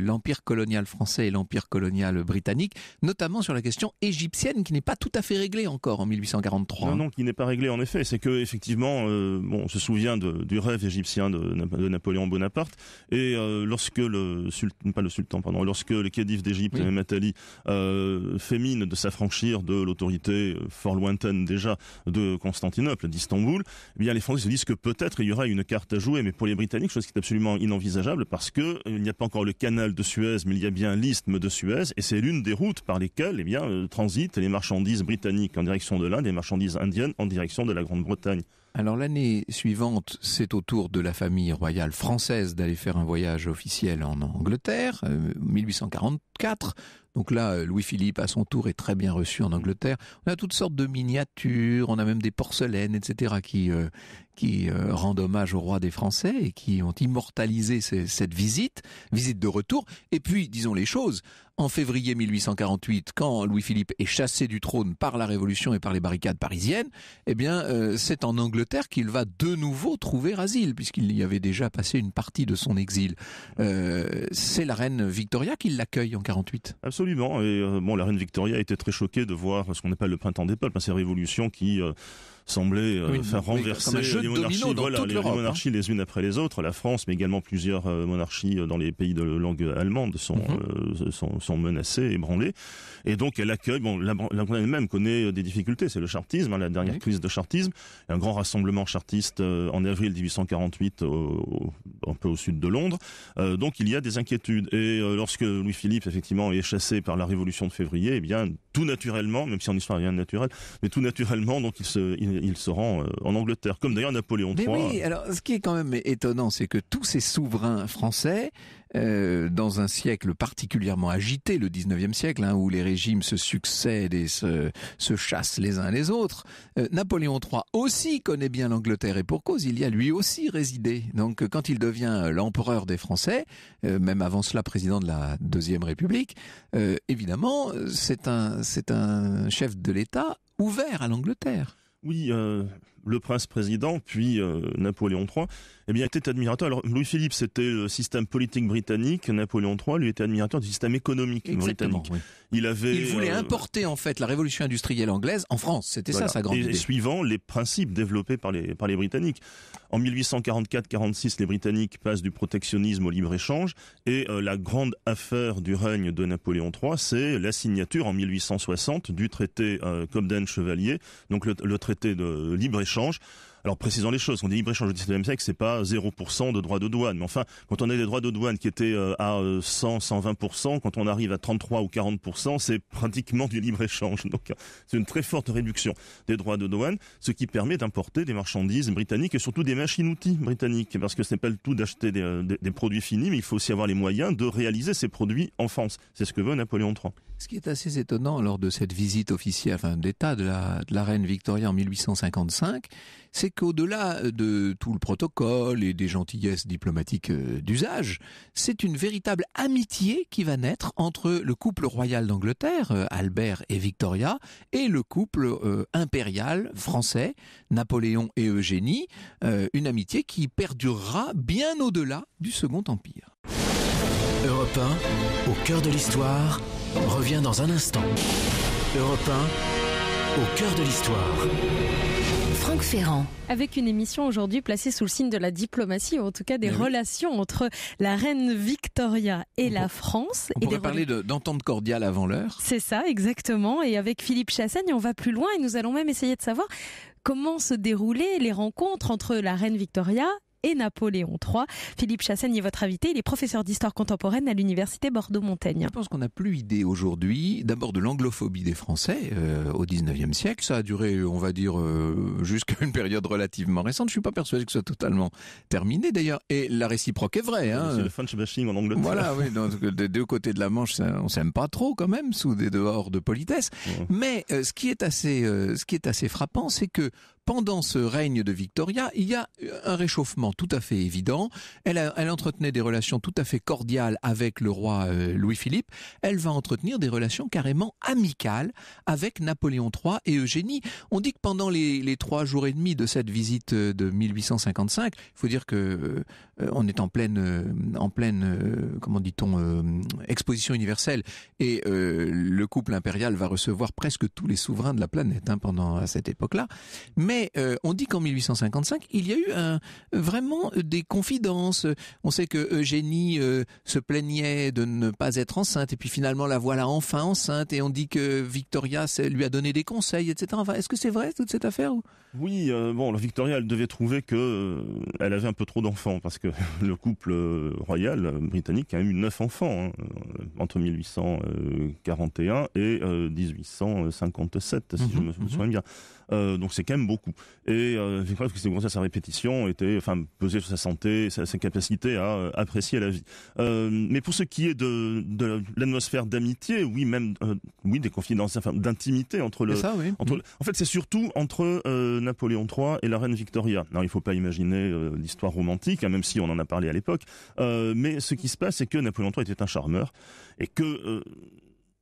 A: l'empire colonial français et l'empire colonial britannique, notamment sur la question égyptienne qui n'est pas tout à fait réglée encore en 1843. Non, non,
D: qui n'est pas réglé en effet, c'est que effectivement, euh, bon, on se souvient du rêve égyptien de, de Napoléon Bonaparte, et euh, lorsque le sultan, pas le sultan, pardon, lorsque le calife d'Égypte, oui. Matali euh, fait mine de s'affranchir de l'autorité fort lointaine déjà de Constantinople, d'Istanbul, eh bien les Français se disent que peut-être il y aura une carte à jouer, mais pour les Britanniques, chose qui est absolument inenvisageable parce que il n'y a pas encore le canal de Suez, mais il y a bien l'isthme de Suez, et c'est l'une des routes par lesquelles, eh bien, transitent les marchandises britanniques en direction de l'Inde, les marchandises indiennes en direction de la Grande-Bretagne. Alors l'année suivante, c'est au tour de la famille royale française d'aller faire un voyage officiel
A: en Angleterre, 1844. Euh, Donc là, euh, Louis-Philippe, à son tour, est très bien reçu en Angleterre. On a toutes sortes de miniatures, on a même des porcelaines, etc., qui, euh, qui euh, rendent hommage au roi des Français et qui ont immortalisé cette visite, visite de retour. Et puis, disons les choses, en février 1848, quand Louis-Philippe est chassé du trône par la Révolution et par les barricades parisiennes, eh bien, euh, c'est en Angleterre qu'il va de nouveau trouver asile, puisqu'il y avait déjà passé une partie de son exil. Euh,
D: c'est la reine Victoria qui l'accueille en 48. Absolument. Et bon, la reine Victoria était très choquée de voir ce qu'on appelle le printemps des peuples, hein, ces révolutions qui semblait euh, faire renverser euh, les monarchies, hein. les, unes après les autres. La France, mais également plusieurs euh, monarchies dans les pays de langue allemande sont, mhm. sont, sont menacées, ébranlées. Et donc elle accueille, bon, la, Bretagne elle-même connaît des difficultés, c'est le chartisme, hein, la dernière crise de chartisme, un grand rassemblement chartiste euh, en avril 1848 un peu au sud de Londres. Euh, donc il y a des inquiétudes. Et euh, lorsque Louis-Philippe effectivement est chassé par la Révolution de février, eh bien tout naturellement, même si en histoire n'y rien de naturel, mais tout naturellement donc il se, il, il se rend en Angleterre, comme d'ailleurs Napoléon III. Mais oui,
A: alors ce qui est quand même étonnant, c'est que tous ces souverains français euh, dans un siècle particulièrement agité, le 19e siècle, hein, où les régimes se succèdent et se, chassent les uns les autres, euh, Napoléon III aussi connaît bien l'Angleterre et pour cause, il y a lui aussi résidé. Donc quand il devient euh, l'empereur des Français, même avant cela président de la Deuxième République, évidemment, c'est un, c'est un chef de l'État ouvert à l'Angleterre.
D: Oui, le prince président, puis euh, Napoléon III, eh bien, était admirateur. Alors, Louis-Philippe, c'était le système politique britannique. Napoléon III, lui, était admirateur du système économique britannique. Il avait. voulait euh, importer en fait la révolution industrielle anglaise en France. C'était ça sa grande idée. Suivant les principes développés par les par les Britanniques. En 1844-46, les Britanniques passent du protectionnisme au libre échange et euh, la grande affaire du règne de Napoléon III, c'est la signature en 1860 du traité euh, Cobden-Chevalier, donc le traité de libre échange alors précisons les choses, on dit libre-échange au XVIIe siècle, n'est pas 0% de droits de douane. Mais enfin, quand on a des droits de douane qui étaient euh, à 100, euh, 120%, quand on arrive à 33 ou 40%, c'est pratiquement du libre-échange. Donc c'est une très forte réduction des droits de douane, ce qui permet d'importer des marchandises britanniques et surtout des machines-outils britanniques. Parce que ce n'est pas le tout d'acheter des, euh, des produits finis, mais il faut aussi avoir les moyens de réaliser ces produits en France. C'est ce que veut Napoléon III. Ce qui est
A: assez étonnant lors de cette visite officielle enfin, d'État de la, reine Victoria en 1855, c'est qu'au-delà de tout le protocole et des gentillesses diplomatiques euh, d'usage, c'est une véritable amitié qui va naître entre le couple royal d'Angleterre, euh, Albert et Victoria, et le couple euh, impérial français, Napoléon et Eugénie, une amitié qui perdurera bien au-delà du Second Empire. Europe 1, au cœur de l'histoire, revient dans un instant. Europe 1, au cœur de l'histoire.
B: Franck Ferrand. Avec une émission aujourd'hui placée sous le signe de la diplomatie, ou en tout cas des relations entre la reine Victoria et la France. On va parler
A: d'entente cordiale avant l'heure.
B: C'est ça, exactement. Et avec Philippe Chassaigne, on va plus loin et nous allons même essayer de savoir comment se déroulaient les rencontres entre la reine Victoria et Napoléon III. Philippe Chassaigne est votre invité. Il est professeur d'histoire contemporaine à l'université Bordeaux-Montaigne. Je pense qu'on n'a plus
A: idée aujourd'hui, d'abord de l'anglophobie des Français euh, au 19e siècle. Ça a duré, on va dire, euh, jusqu'à une période relativement récente. Je suis pas persuadé que ce soit totalement terminé d'ailleurs. Et la réciproque est vraie. Hein. C'est le French bashing en Angleterre. Voilà, oui. des deux côtés de la Manche, ça, on s'aime pas trop quand même sous des dehors de politesse. Mais euh, ce qui est assez, ce qui est assez frappant, c'est que pendant ce règne de Victoria, il y a un réchauffement tout à fait évident. Elle, elle entretenait des relations tout à fait cordiales avec le roi euh, Louis-Philippe. Elle va entretenir des relations carrément amicales avec Napoléon III et Eugénie. On dit que pendant les, les trois jours et demi de cette visite de 1855, il faut dire que euh, euh, on est en pleine, euh, en pleine, euh, comment dit-on, exposition universelle. Et le couple impérial va recevoir presque tous les souverains de la planète hein, pendant à cette époque-là. Mais on dit qu'en 1855, il y a eu vraiment des confidences. On sait que Eugénie se plaignait de ne pas être enceinte, et puis finalement la voilà enfin enceinte, et on dit que Victoria lui a donné des conseils, etc. est-ce que c'est vrai toute cette affaire
D: Oui, bon, Victoria, elle devait trouver que elle avait un peu trop d'enfants, parce que le couple euh, royal euh, britannique a eu neuf enfants hein, euh, entre 1841 et 1857, si je mhm, me mhm. souviens bien. Euh, donc c'est quand même beaucoup. Et je euh, crois que c'est grossesses à répétition était, enfin, pesée sur sa santé, sa, capacité à euh, apprécier la vie. mais pour ce qui est de, l'atmosphère d'amitié, oui, même, oui, des confidences, enfin, d'intimité entre le, entre, mm. en fait, c'est surtout entre Napoléon III et la reine Victoria. Non, il faut pas imaginer l'histoire romantique, hein, même si on en a parlé à l'époque. mais ce qui se passe, c'est que Napoléon III était un charmeur et que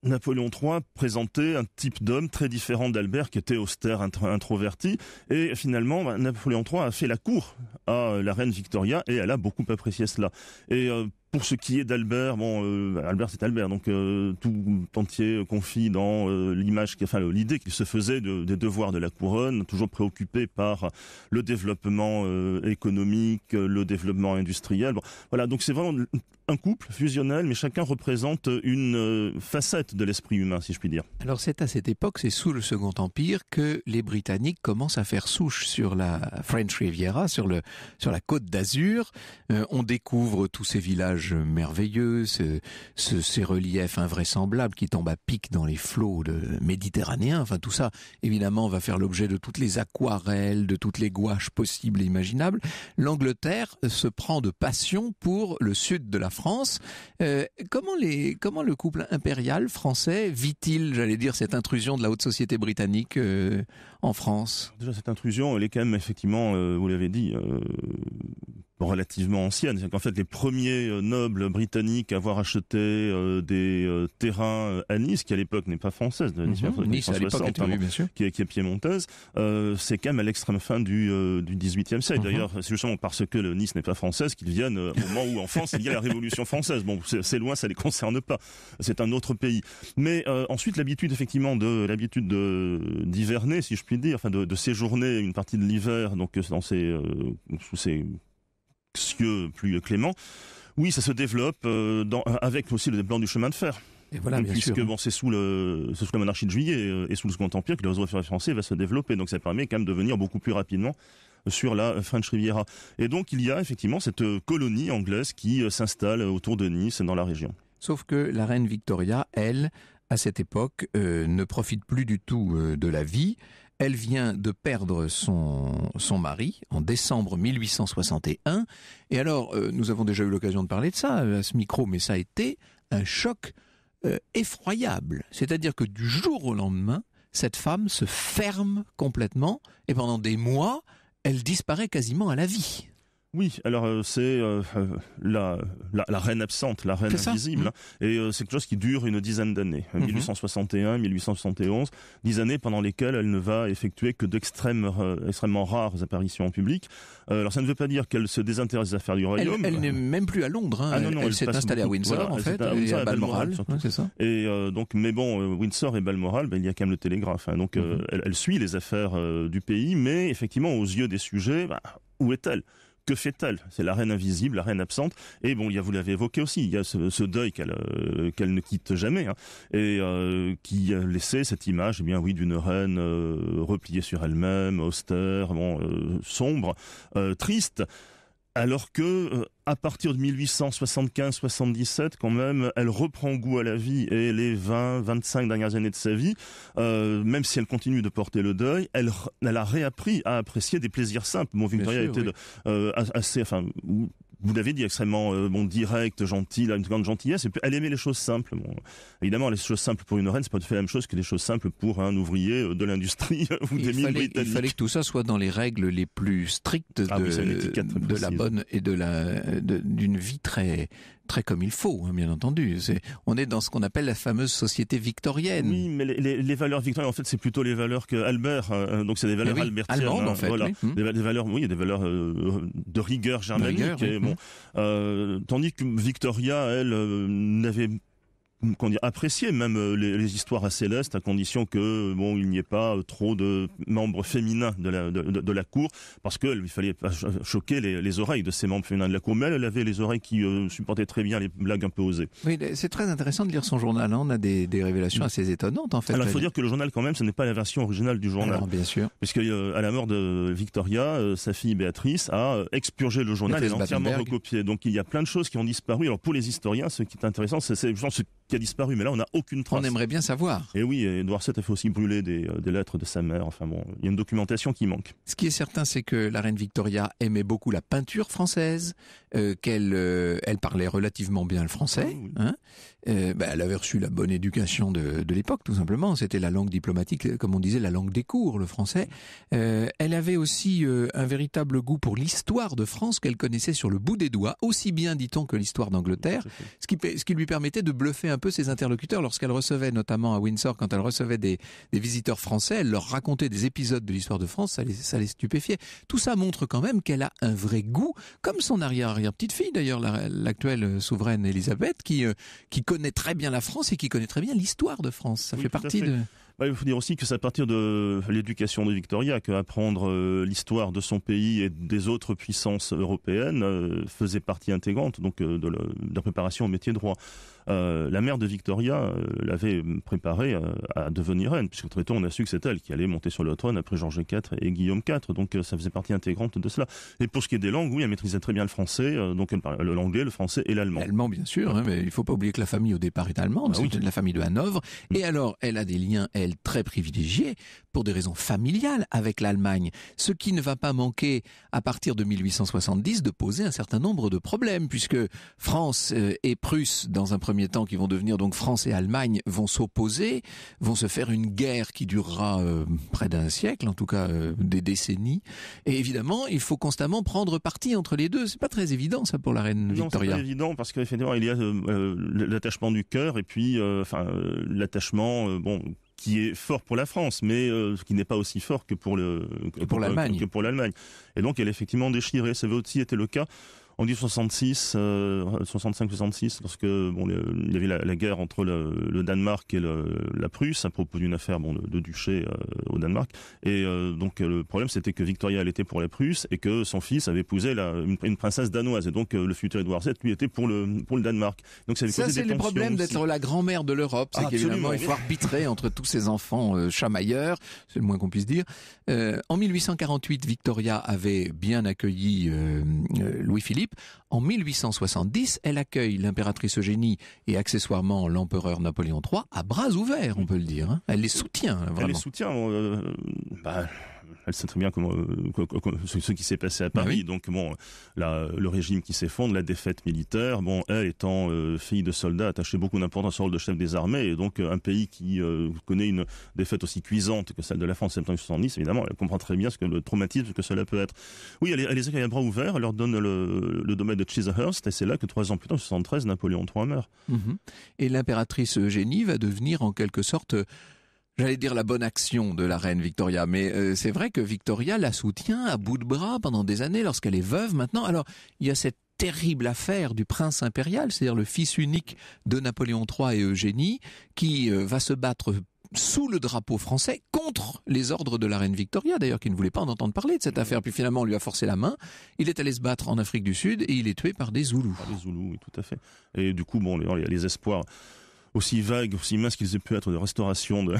D: Napoléon III présentait un type d'homme très différent d'Albert, qui était austère, introverti. Et finalement, ben, Napoléon III a fait la cour à euh, la reine Victoria et elle a beaucoup apprécié cela. Et euh, pour ce qui est d'Albert, bon, euh, ben, Albert c'est Albert, donc tout entier confie dans l'image, enfin l'idée qu'il se faisait des devoirs de la couronne, toujours préoccupé par le développement économique, le développement industriel. voilà, donc c'est vraiment un couple fusionnel, mais chacun représente une euh, facette de l'esprit humain, si je puis dire.
A: Alors c'est à cette époque, c'est sous le Second Empire, que les Britanniques commencent à faire souche sur la French Riviera, sur, le, sur la côte d'Azur. Euh, on découvre tous ces villages merveilleux, ces reliefs invraisemblables qui tombent à pic dans les flots de méditerranéens. Enfin tout ça, évidemment, va faire l'objet de toutes les aquarelles, de toutes les gouaches possibles et imaginables. L'Angleterre se prend de passion pour le sud de la France. Euh, comment, les, comment le couple impérial français vit-il, j'allais dire, cette intrusion
D: de la haute société britannique euh, en France Déjà, cette intrusion, elle est quand même, effectivement, euh, vous l'avez dit, relativement ancienne. C'est qu'en fait, les premiers euh, nobles britanniques à avoir acheté euh, des euh, terrains à Nice, qui à l'époque n'est pas française, mhm. Nice, à l'époque, Qui, est, qui est piémontaise, c'est quand même à l'extrême fin du, du 18 siècle. Mhm. D'ailleurs, c'est justement parce que le Nice n'est pas française qu'ils viennent au moment où en France il y a la Révolution française. Bon, c'est loin, ça les concerne pas. C'est un autre pays. Mais ensuite, l'habitude effectivement de l'habitude de d'hiverner, si je puis dire, enfin de, de séjourner une partie de l'hiver, donc dans ces sous ces plus clément, oui, ça se développe euh, euh, avec aussi le plan du chemin de fer. Et voilà, puisque bon, c'est sous, la monarchie de Juillet euh, et sous le Second Empire que le réseau français va se développer. Donc ça permet quand même de venir beaucoup plus rapidement sur la French Riviera. Et donc il y a effectivement cette colonie anglaise qui s'installe autour de Nice dans la région.
A: Sauf que la reine Victoria, elle, à cette époque, ne profite plus du tout de la vie. Elle vient de perdre son, mari en décembre 1861. Et alors, euh, nous avons déjà eu l'occasion de parler de ça euh, à ce micro, mais ça a été un choc euh, effroyable. C'est-à-dire que du jour au lendemain, cette femme se ferme complètement et pendant des mois, elle disparaît quasiment à la vie.
D: Oui, alors euh, c'est euh, euh, la, reine absente, la reine invisible, mmh. hein. et c'est quelque chose qui dure une dizaine d'années, 1861, hein. 1871, mmh. dix années pendant lesquelles elle ne va effectuer que d'extrêmes, extrêmement rares apparitions en public. alors ça ne veut pas dire qu'elle se désintéresse des affaires du royaume. Elle,
A: elle n'est même plus à Londres. Hein. Ah elle, s'est installée à Windsor en ah, fait, et à, Balmoral.
D: ça. donc, mais bon, Windsor et Balmoral, ben, il y a quand même le Télégraphe. donc, mmh. elle, suit les affaires du pays, mais effectivement, aux yeux des sujets, ben, où est-elle que fait-elle C'est la reine invisible, la reine absente. Et bon, il y a, vous l'avez évoqué aussi, il y a ce, deuil qu'elle euh, qu'elle ne quitte jamais, hein. et euh, qui laissait cette image, eh bien oui, d'une reine euh, repliée sur elle-même, austère, bon, sombre, triste alors que euh, à partir de 1875-77, quand même, elle reprend goût à la vie et les 20-25 dernières années de sa vie, euh, même si elle continue de porter le deuil, elle, a réappris à apprécier des plaisirs simples. Mon Victoria était euh, assez, enfin, vous l'avez dit, extrêmement euh, bon, direct, gentil, une grande gentillesse. elle aimait les choses simples. évidemment, les choses simples pour une reine, c'est pas tout faire la même chose que les choses simples pour un ouvrier euh, de l'industrie ou des britanniques. Il fallait que tout ça soit dans les règles les plus strictes ah de, de la bonne
A: et de la d'une vie très très comme il faut,
D: hein, bien entendu. on est dans ce qu'on appelle la fameuse société victorienne. Oui, mais les, valeurs victoriennes, en fait, c'est plutôt les valeurs que Albert, hein, donc c'est des valeurs eh albertiennes. Hein, en fait. Hmm. Des, valeurs, oui, des valeurs euh, de rigueur germanique. rigueur, bon, hmm. euh, tandis que Victoria, elle, euh, n'avait apprécier même euh, les, histoires à Céleste à condition que bon il n'y ait pas euh, trop de membres féminins de la de, la cour parce que il fallait pas choquer les, oreilles de ces membres féminins de la cour mais elle, avait les oreilles qui euh, supportaient très bien les blagues un peu osées. Oui, c'est très intéressant de lire son journal, hein. on a des, des, révélations mm. assez étonnantes en fait. Alors il faut dire que le journal quand même ce n'est pas la version originale du journal. bien sûr. Parce à la mort de Victoria, sa fille Béatrice a expurgé le journal et entièrement recopié. Donc il y a plein de choses qui ont disparu. Alors pour les historiens, ce qui est intéressant c'est qui a disparu. Mais là, on n'a aucune trace. On aimerait bien savoir. Et oui, Edouard VII a fait aussi brûler euh, des, lettres de sa mère. Enfin bon, il y a une documentation qui manque. Ce qui est certain, c'est que la reine Victoria
A: aimait beaucoup la peinture française, euh, qu'elle euh, elle parlait relativement bien le français, ah hein. Euh, bah, elle avait reçu la bonne éducation de, l'époque, tout simplement. C'était la langue diplomatique, euh, comme on disait, la langue des cours, le français. Euh, elle avait aussi un véritable goût pour l'histoire de France qu'elle connaissait sur le bout des doigts, aussi bien, dit-on, que l'histoire d'Angleterre, ce qui, ce qui lui permettait de bluffer un peu ses interlocuteurs lorsqu'elle recevait, notamment à Windsor, quand elle recevait des, visiteurs français, elle leur racontait des épisodes de l'histoire de France, ça les, ça stupéfiait. Tout ça montre quand même qu'elle a un vrai goût, comme son arrière-arrière petite-fille, d'ailleurs, l'actuelle souveraine Elisabeth, qui, qui connaît très bien la France et qui connaît très bien l'histoire de France. Ça fait partie
D: bah, il faut dire aussi que c'est à partir de l'éducation de Victoria qu'apprendre euh, l'histoire de son pays et des autres puissances européennes euh, faisait partie intégrante donc euh, de, la, préparation au métier de droit. Euh, la mère de Victoria euh, l'avait préparée euh, à devenir reine, puisque très tôt on a su que c'était elle qui allait monter sur le trône après Georges IV et Guillaume IV, donc ça faisait partie intégrante de cela. Et pour ce qui est des langues, oui, elle maîtrisait très bien le français, donc l'anglais, le français et l'allemand. L'allemand, bien sûr, hein, mais il faut pas oublier que la famille au départ est allemande, de ah la famille de Hanovre, mm. et alors elle a des liens, elle, très
A: privilégiés, pour des raisons familiales avec l'Allemagne, ce qui ne va pas manquer, à partir de 1870, de poser un certain nombre de problèmes, puisque France et Prusse, dans un premier temps, qui vont devenir donc France et Allemagne, vont s'opposer, vont se faire une guerre qui durera euh, près d'un siècle, en tout cas euh, des décennies. Et évidemment, il faut constamment prendre parti entre les deux. C'est pas très évident ça pour la reine Victoria. Non, c'est pas
D: évident parce qu'effectivement il y a euh, l'attachement du cœur et puis enfin l'attachement bon qui est fort pour la France, mais qui n'est pas aussi fort que pour le pour que pour l'Allemagne. Et donc elle est effectivement déchirée. Ça avait aussi été le cas en 1866, 65-66, lorsque bon, il y avait la, guerre entre le, Danemark et la Prusse à propos d'une affaire bon, de, duché euh, au Danemark. Et euh, donc le problème, c'était que Victoria elle était pour la Prusse et que son fils avait épousé une, princesse danoise. Et donc euh, le futur Édouard VII lui était pour le pour le Danemark. Donc ça, ça c'est le problème d'être
A: la grand-mère de l'Europe, c'est ah, qu'évidemment il faut
D: arbitrer entre tous ses enfants
A: chamailleurs, c'est le moins qu'on puisse dire. en 1848, Victoria avait bien accueilli Louis-Philippe en 1870, elle accueille l'impératrice Eugénie et accessoirement l'empereur Napoléon III à bras ouverts, on peut le dire. Hein. Elle les soutient, Elle les
D: soutient. Euh, euh, bah, elle sait très bien comment, euh, ce qui s'est passé à ah Paris. Donc bon, le régime qui s'effondre, la défaite militaire. Bon, elle étant euh, fille de soldat, attachée beaucoup d'importance au rôle de chef des armées. Et donc euh, un pays qui connaît une défaite aussi cuisante que celle de la France en 1970, évidemment, elle comprend très bien ce que le traumatisme que cela peut être. Oui, elle, elle les accueille à bras ouverts. Elle leur donne le, domaine de Chislehurst. Et c'est là que trois ans plus tard, en 73, Napoléon III meurt. Mhm. Et l'impératrice Eugénie va devenir en quelque sorte j'allais dire la
A: bonne action de la reine Victoria, mais euh, c'est vrai que Victoria la soutient à bout de bras pendant des années lorsqu'elle est veuve maintenant. Alors, il y a cette terrible affaire du prince impérial, c'est-à-dire le fils unique de Napoléon III et Eugénie, qui euh, va se battre sous le drapeau français contre les ordres de la reine Victoria, d'ailleurs, qui ne voulait pas en entendre parler de cette affaire. Puis finalement, on lui a forcé la main.
D: Il est allé se battre en Afrique du Sud et il est tué par des Zoulous. Par Zoulous, oui, tout à fait. Et du coup, bon, les espoirs aussi vague, aussi mince qu'ils aient pu être de restauration de,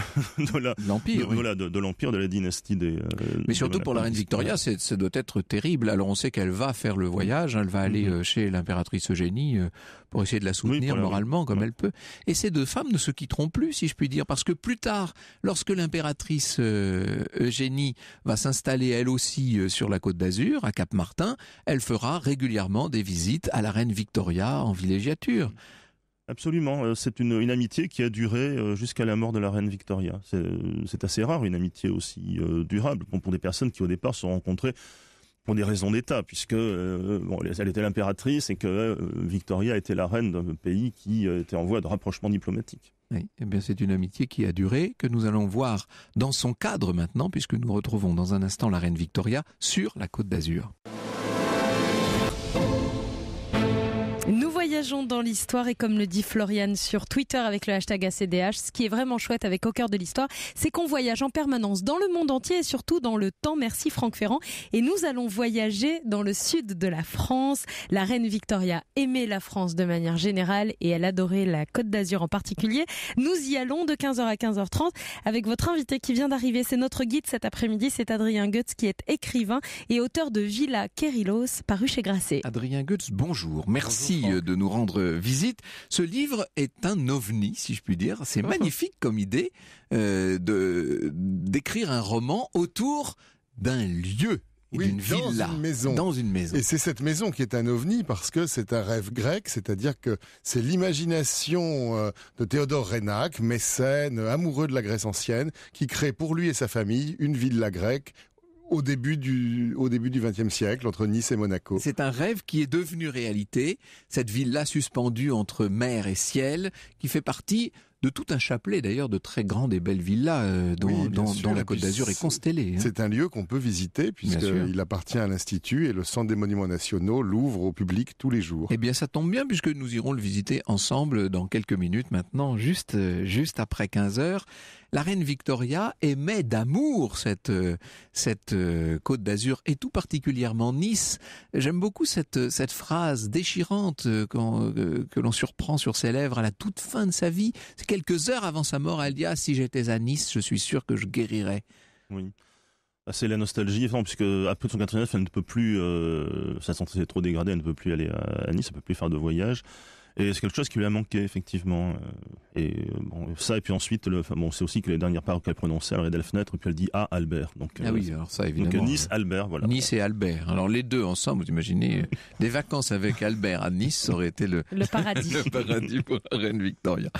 D: l'empire, de, l'empire, de la dynastie des. Euh, Mais surtout pour la reine Victoria, c'est, ça doit être terrible.
A: Alors on sait qu'elle va faire le voyage, hein, elle va aller mhm. euh, chez l'impératrice Eugénie euh, pour essayer de la soutenir moralement comme elle peut. Et ces deux femmes ne se quitteront plus, si je puis dire, parce que plus tard, lorsque l'impératrice Eugénie va s'installer elle aussi sur la côte d'Azur, à
D: Cap-Martin, elle fera régulièrement des visites à la reine Victoria en villégiature. Mhm. Absolument, euh, c'est une, amitié qui a duré euh, jusqu'à la mort de la reine Victoria. C'est euh, assez rare, une amitié aussi durable pour des personnes qui au départ se sont rencontrées pour des raisons d'État, puisque elle était l'impératrice et que Victoria était la reine d'un pays qui était en voie de rapprochement diplomatique. eh bien, c'est une amitié qui a duré, que nous allons voir
A: dans son cadre maintenant, puisque nous retrouvons dans un instant la reine Victoria sur la côte d'Azur.
B: voyageons dans l'histoire et comme le dit Floriane sur Twitter avec le hashtag ACDH, ce qui est vraiment chouette avec Au cœur de l'histoire, c'est qu'on voyage en permanence dans le monde entier et surtout dans le temps. Merci Franck Ferrand. Et nous allons voyager dans le sud de la France. La reine Victoria aimait la France de manière générale et elle adorait la Côte d'Azur en particulier. Nous y allons de 15h à 15h30 avec votre invité qui vient d'arriver. C'est notre guide cet après-midi, c'est Adrien Goetz qui est écrivain et auteur de Villa kerylos paru chez Grasset. Adrien
A: Goetz, bonjour. Merci euh, de nous rendre visite. Ce livre est un ovni, si je puis dire. C'est oh. magnifique comme idée euh, de
E: d'écrire un roman autour d'un lieu. Et d'une villa, dans une maison. Et c'est cette maison qui est un ovni parce que c'est un rêve grec, c'est-à-dire que c'est l'imagination euh, de Théodore Rénac, mécène, amoureux de la Grèce ancienne, qui crée pour lui et sa famille une villa grecque au début du au début du XXe siècle entre Nice et Monaco. C'est un rêve qui est devenu réalité. Cette ville-là suspendue entre mer
A: et ciel, qui fait partie de tout un chapelet d'ailleurs de très grandes et belles villas euh, dont, la Côte d'Azur est constellée. Hein.
E: C'est un lieu qu'on peut visiter puisqu'il appartient à l'Institut et le Centre des Monuments Nationaux l'ouvre au public tous les jours. Eh
A: bien ça tombe bien puisque nous irons le visiter ensemble dans quelques minutes maintenant, juste, euh, juste après 15 heures. La reine Victoria aimait d'amour cette, euh, cette Côte d'Azur et tout particulièrement Nice. J'aime beaucoup cette, cette phrase déchirante que l'on surprend sur ses lèvres à la toute fin de sa vie quelques heures avant sa mort, elle dit ah, si j'étais à Nice, je suis sûr que
D: je guérirais. Oui. Ah, c'est la nostalgie, enfin, puisque après 89, elle ne peut plus, euh, sa santé s'est trop dégradée, elle ne peut plus aller à, Nice, elle ne peut plus faire de voyage. Et c'est quelque chose qui lui a manqué effectivement. Euh, et euh, bon, ça et puis ensuite, le, bon, c'est aussi que les dernières paroles qu'elle prononçait, elle regardait la fenêtre et puis elle dit ah Albert. Donc ah oui, euh, alors ça évidemment. Nice Albert, voilà. Nice et Albert. Alors les
A: deux ensemble, vous imaginez des vacances avec Albert à Nice, ça aurait été le le paradis. le paradis pour la reine Victoria.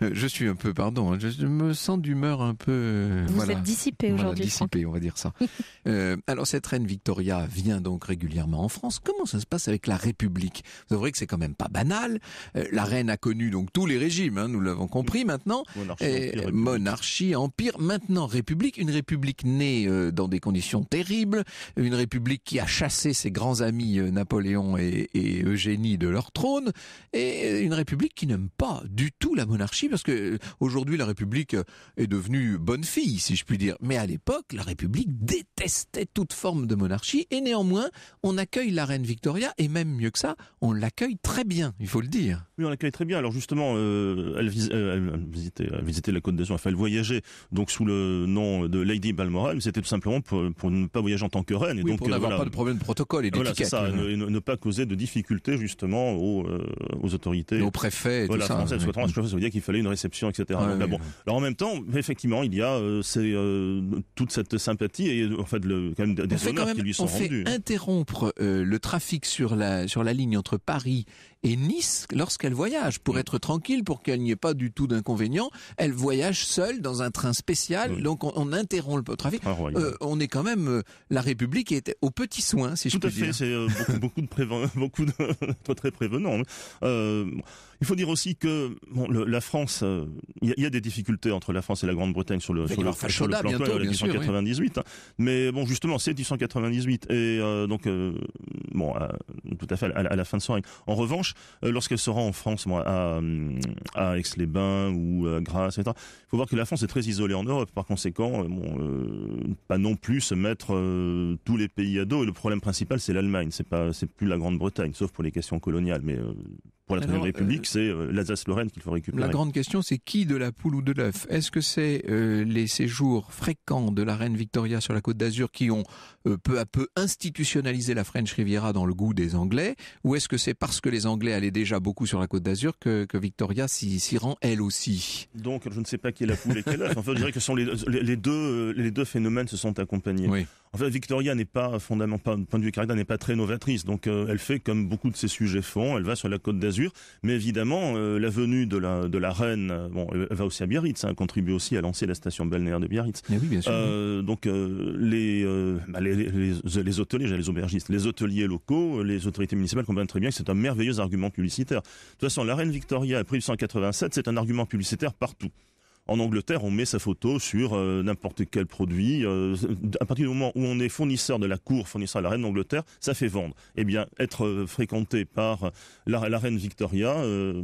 A: Je suis un peu, pardon, hein, je me sens d'humeur un peu. Vous êtes dissipé aujourd'hui. on va dire ça. alors cette reine Victoria vient donc régulièrement en France. Comment ça se passe avec la République Vous avouez que c'est quand même pas banal. Euh, la reine a connu donc tous les régimes, hein, nous l'avons compris maintenant. Monarchie, euh, empire, monarchie, empire. Maintenant, république, une république née euh, dans des conditions terribles, une république qui a chassé ses grands amis Napoléon et, Eugénie de leur trône, et une république qui n'aime pas du tout la monarchie, parce que aujourd'hui la république est devenue bonne fille, si je puis dire. Mais à l'époque, la république détestait toute forme de monarchie, et néanmoins, on accueille la reine Victoria, et même mieux que ça, on l'accueille très bien, il faut le dire.
D: Oui, on l'accueille très bien. Alors justement, euh, euh, elle, visitait, la Côte d'Azur, enfin elle voyageait donc sous le nom de Lady Balmoral, mais c'était tout simplement pour, ne pas voyager en tant que reine. Et oui, donc, pour n'avoir pas de problème de protocole et d'étiquette. Voilà, ça, ne, pas causer de difficultés justement aux, euh, autorités. Et aux préfets et voilà, tout ça. Voilà, ça veut dire qu'il fallait une réception, etc. Ah donc, bon. Alors en même temps, effectivement, il y a toute cette sympathie et en fait le, quand même des honneurs qui lui sont rendus. On fait hein.
A: interrompre le trafic sur la, sur la ligne entre Paris et Nice lorsqu'elle voyage. Pour mm. être tranquille, pour qu'elle n'y ait pas du tout d'inconvénient, elle voyage seule dans un train spécial. Donc on, interrompt le trafic. Ah, euh,
D: on est quand même euh, la République est au petit soins, si tout je puis dire. Tout à fait, c'est euh, beaucoup, de prévenants, beaucoup de très prévenant. il faut dire aussi que la France, il y, a des difficultés entre la France et la Grande-Bretagne sur le sur plan de 1898. Hein. Mais bon, justement, c'est 1898 et donc bon, tout à fait à, à la fin de son En revanche euh, lorsqu'elle se rend en France, euh, à, Aix-les-Bains ou à Grasse, etc. Il faut voir que la France est très isolée en Europe. Par conséquent, euh, pas non plus se mettre tous les pays à dos. Et le problème principal, c'est l'Allemagne. C'est pas, c'est plus la Grande-Bretagne, sauf pour les questions coloniales, mais pour la Troisième République, euh, c'est euh, l'Alsace-Lorraine qu'il faut récupérer. La grande
A: question, c'est qui de la poule ou de l'œuf Est-ce que c'est euh, les séjours fréquents de la reine Victoria sur la côte d'Azur qui ont peu à peu institutionnalisé la French Riviera dans le goût des Anglais Ou est-ce que c'est parce que les Anglais allaient déjà beaucoup sur la côte d'Azur que, Victoria
D: s'y rend elle aussi Donc je ne sais pas qui est la poule et quel œuf. En fait, je dirais que sont les, deux, les deux phénomènes se sont accompagnés. En fait, Victoria n'est pas fondamentalement, point de vue caractère, n'est pas très novatrice. Donc elle fait comme beaucoup de ses sujets font, elle va sur la côte d'Azur mais évidemment, euh, la venue de la, reine, euh, va aussi à Biarritz, a hein, contribue aussi à lancer la station balnéaire de Biarritz. Donc les, les, hôteliers, les aubergistes, les hôteliers locaux, euh, les autorités municipales comprennent très bien que c'est un merveilleux argument publicitaire. De toute façon, la reine Victoria après 1887, c'est un argument publicitaire partout. En Angleterre, on met sa photo sur euh, n'importe quel produit. Euh, à partir du moment où on est fournisseur de la cour, fournisseur de la reine d'Angleterre, ça fait vendre. Eh bien, être euh, fréquenté par la, reine Victoria,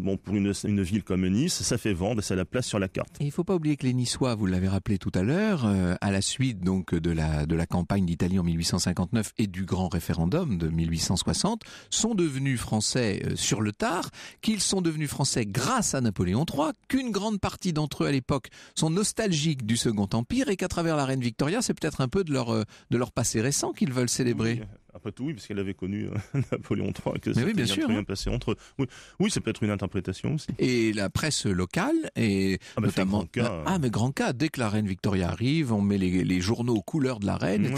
D: bon, pour une, ville comme Nice, ça fait vendre et ça la place sur la carte. Et il faut pas oublier que les Niçois, vous l'avez rappelé tout à l'heure,
A: à la suite donc de la, de la campagne d'Italie en 1859 et du grand référendum de 1860, sont devenus français sur le tard, qu'ils sont devenus français grâce à Napoléon III, qu'une grande partie d'entre eux à l'époque sont nostalgiques du Second Empire et qu'à travers la reine Victoria, c'est peut-être un peu de leur, euh, de leur passé récent qu'ils veulent célébrer.
D: Après tout, oui, parce qu'elle avait connu euh, Napoléon III, que c'était oui, bien, sûr, hein. entre Oui, c'est peut être une interprétation aussi. Et la presse locale, et ah, notamment... Grand cas, ah, ah, mais grand cas, dès que la reine Victoria arrive,
A: on met les, journaux aux couleurs de la reine,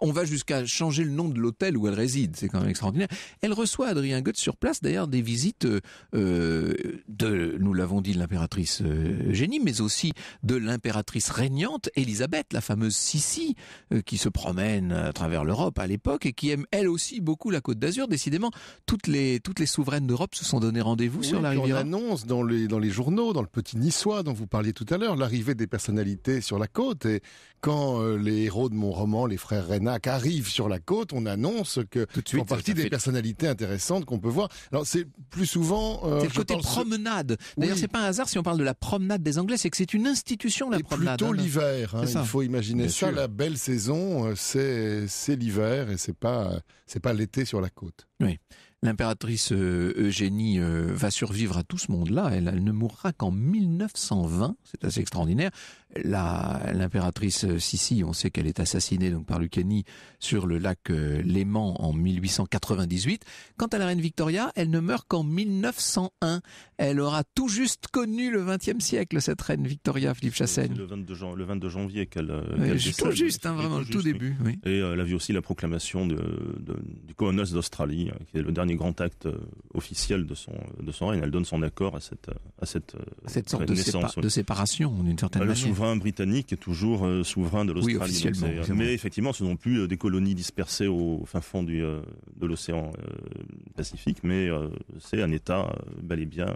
A: On va jusqu'à changer le nom de l'hôtel où elle réside, c'est quand même extraordinaire. Elle reçoit Adrien Goethe sur place, d'ailleurs, des visites euh, de, nous l'avons dit, de l'impératrice euh, Génie, mais aussi de l'impératrice régnante, Elisabeth la fameuse Sissi, qui se promène à travers l'Europe à l'époque, qui aime, elle aussi beaucoup la Côte d'Azur. Décidément, toutes les toutes les souveraines d'Europe se sont donné rendez-vous sur la rivière. On
D: annonce
E: dans les dans les journaux, dans le petit niçois dont vous parliez tout à l'heure, l'arrivée des personnalités sur la côte. Et quand euh, les héros de mon roman, les frères Renac, arrivent sur la côte, on annonce que tout de partie des personnalités intéressantes qu'on peut voir. Alors c'est plus souvent euh, c'est le côté promenade.
A: D'ailleurs, c'est pas un hasard si on parle de la promenade des Anglais, c'est que c'est une institution la promenade. Hein. Hein. C'est Plutôt l'hiver. il faut imaginer ça. La
E: belle saison, euh, c'est c'est l'hiver et c'est c'est pas c'est pas l'été sur la côte. Oui, l'impératrice
A: euh, Eugénie euh, va survivre à tout ce monde-là. Elle, elle ne mourra qu'en 1920. C'est assez extraordinaire l'impératrice euh, Sissi, on sait qu'elle est assassinée donc par Luceni sur le lac euh, Léman en 1898. Quant à la reine Victoria, elle ne meurt qu'en 1901. Elle aura tout juste connu le XXe siècle, cette reine Victoria, Philippe Chassaigne.
D: Le 22, le 22 janvier qu'elle... Euh, tout juste, hein, vraiment, le tout début. Et euh, elle a vu aussi la proclamation de, du Commonwealth d'Australie, hein, qui est le dernier grand acte officiel de son, de son règne. Elle donne son accord à cette, à cette, cette sorte de,
A: séparation, d'une certaine bah, manière
D: britannique britannique, toujours euh, souverain de l'Australie. Euh, mais effectivement, ce ne sont plus euh, des colonies dispersées au fin fond du, de l'océan Pacifique, mais c'est un État bel et bien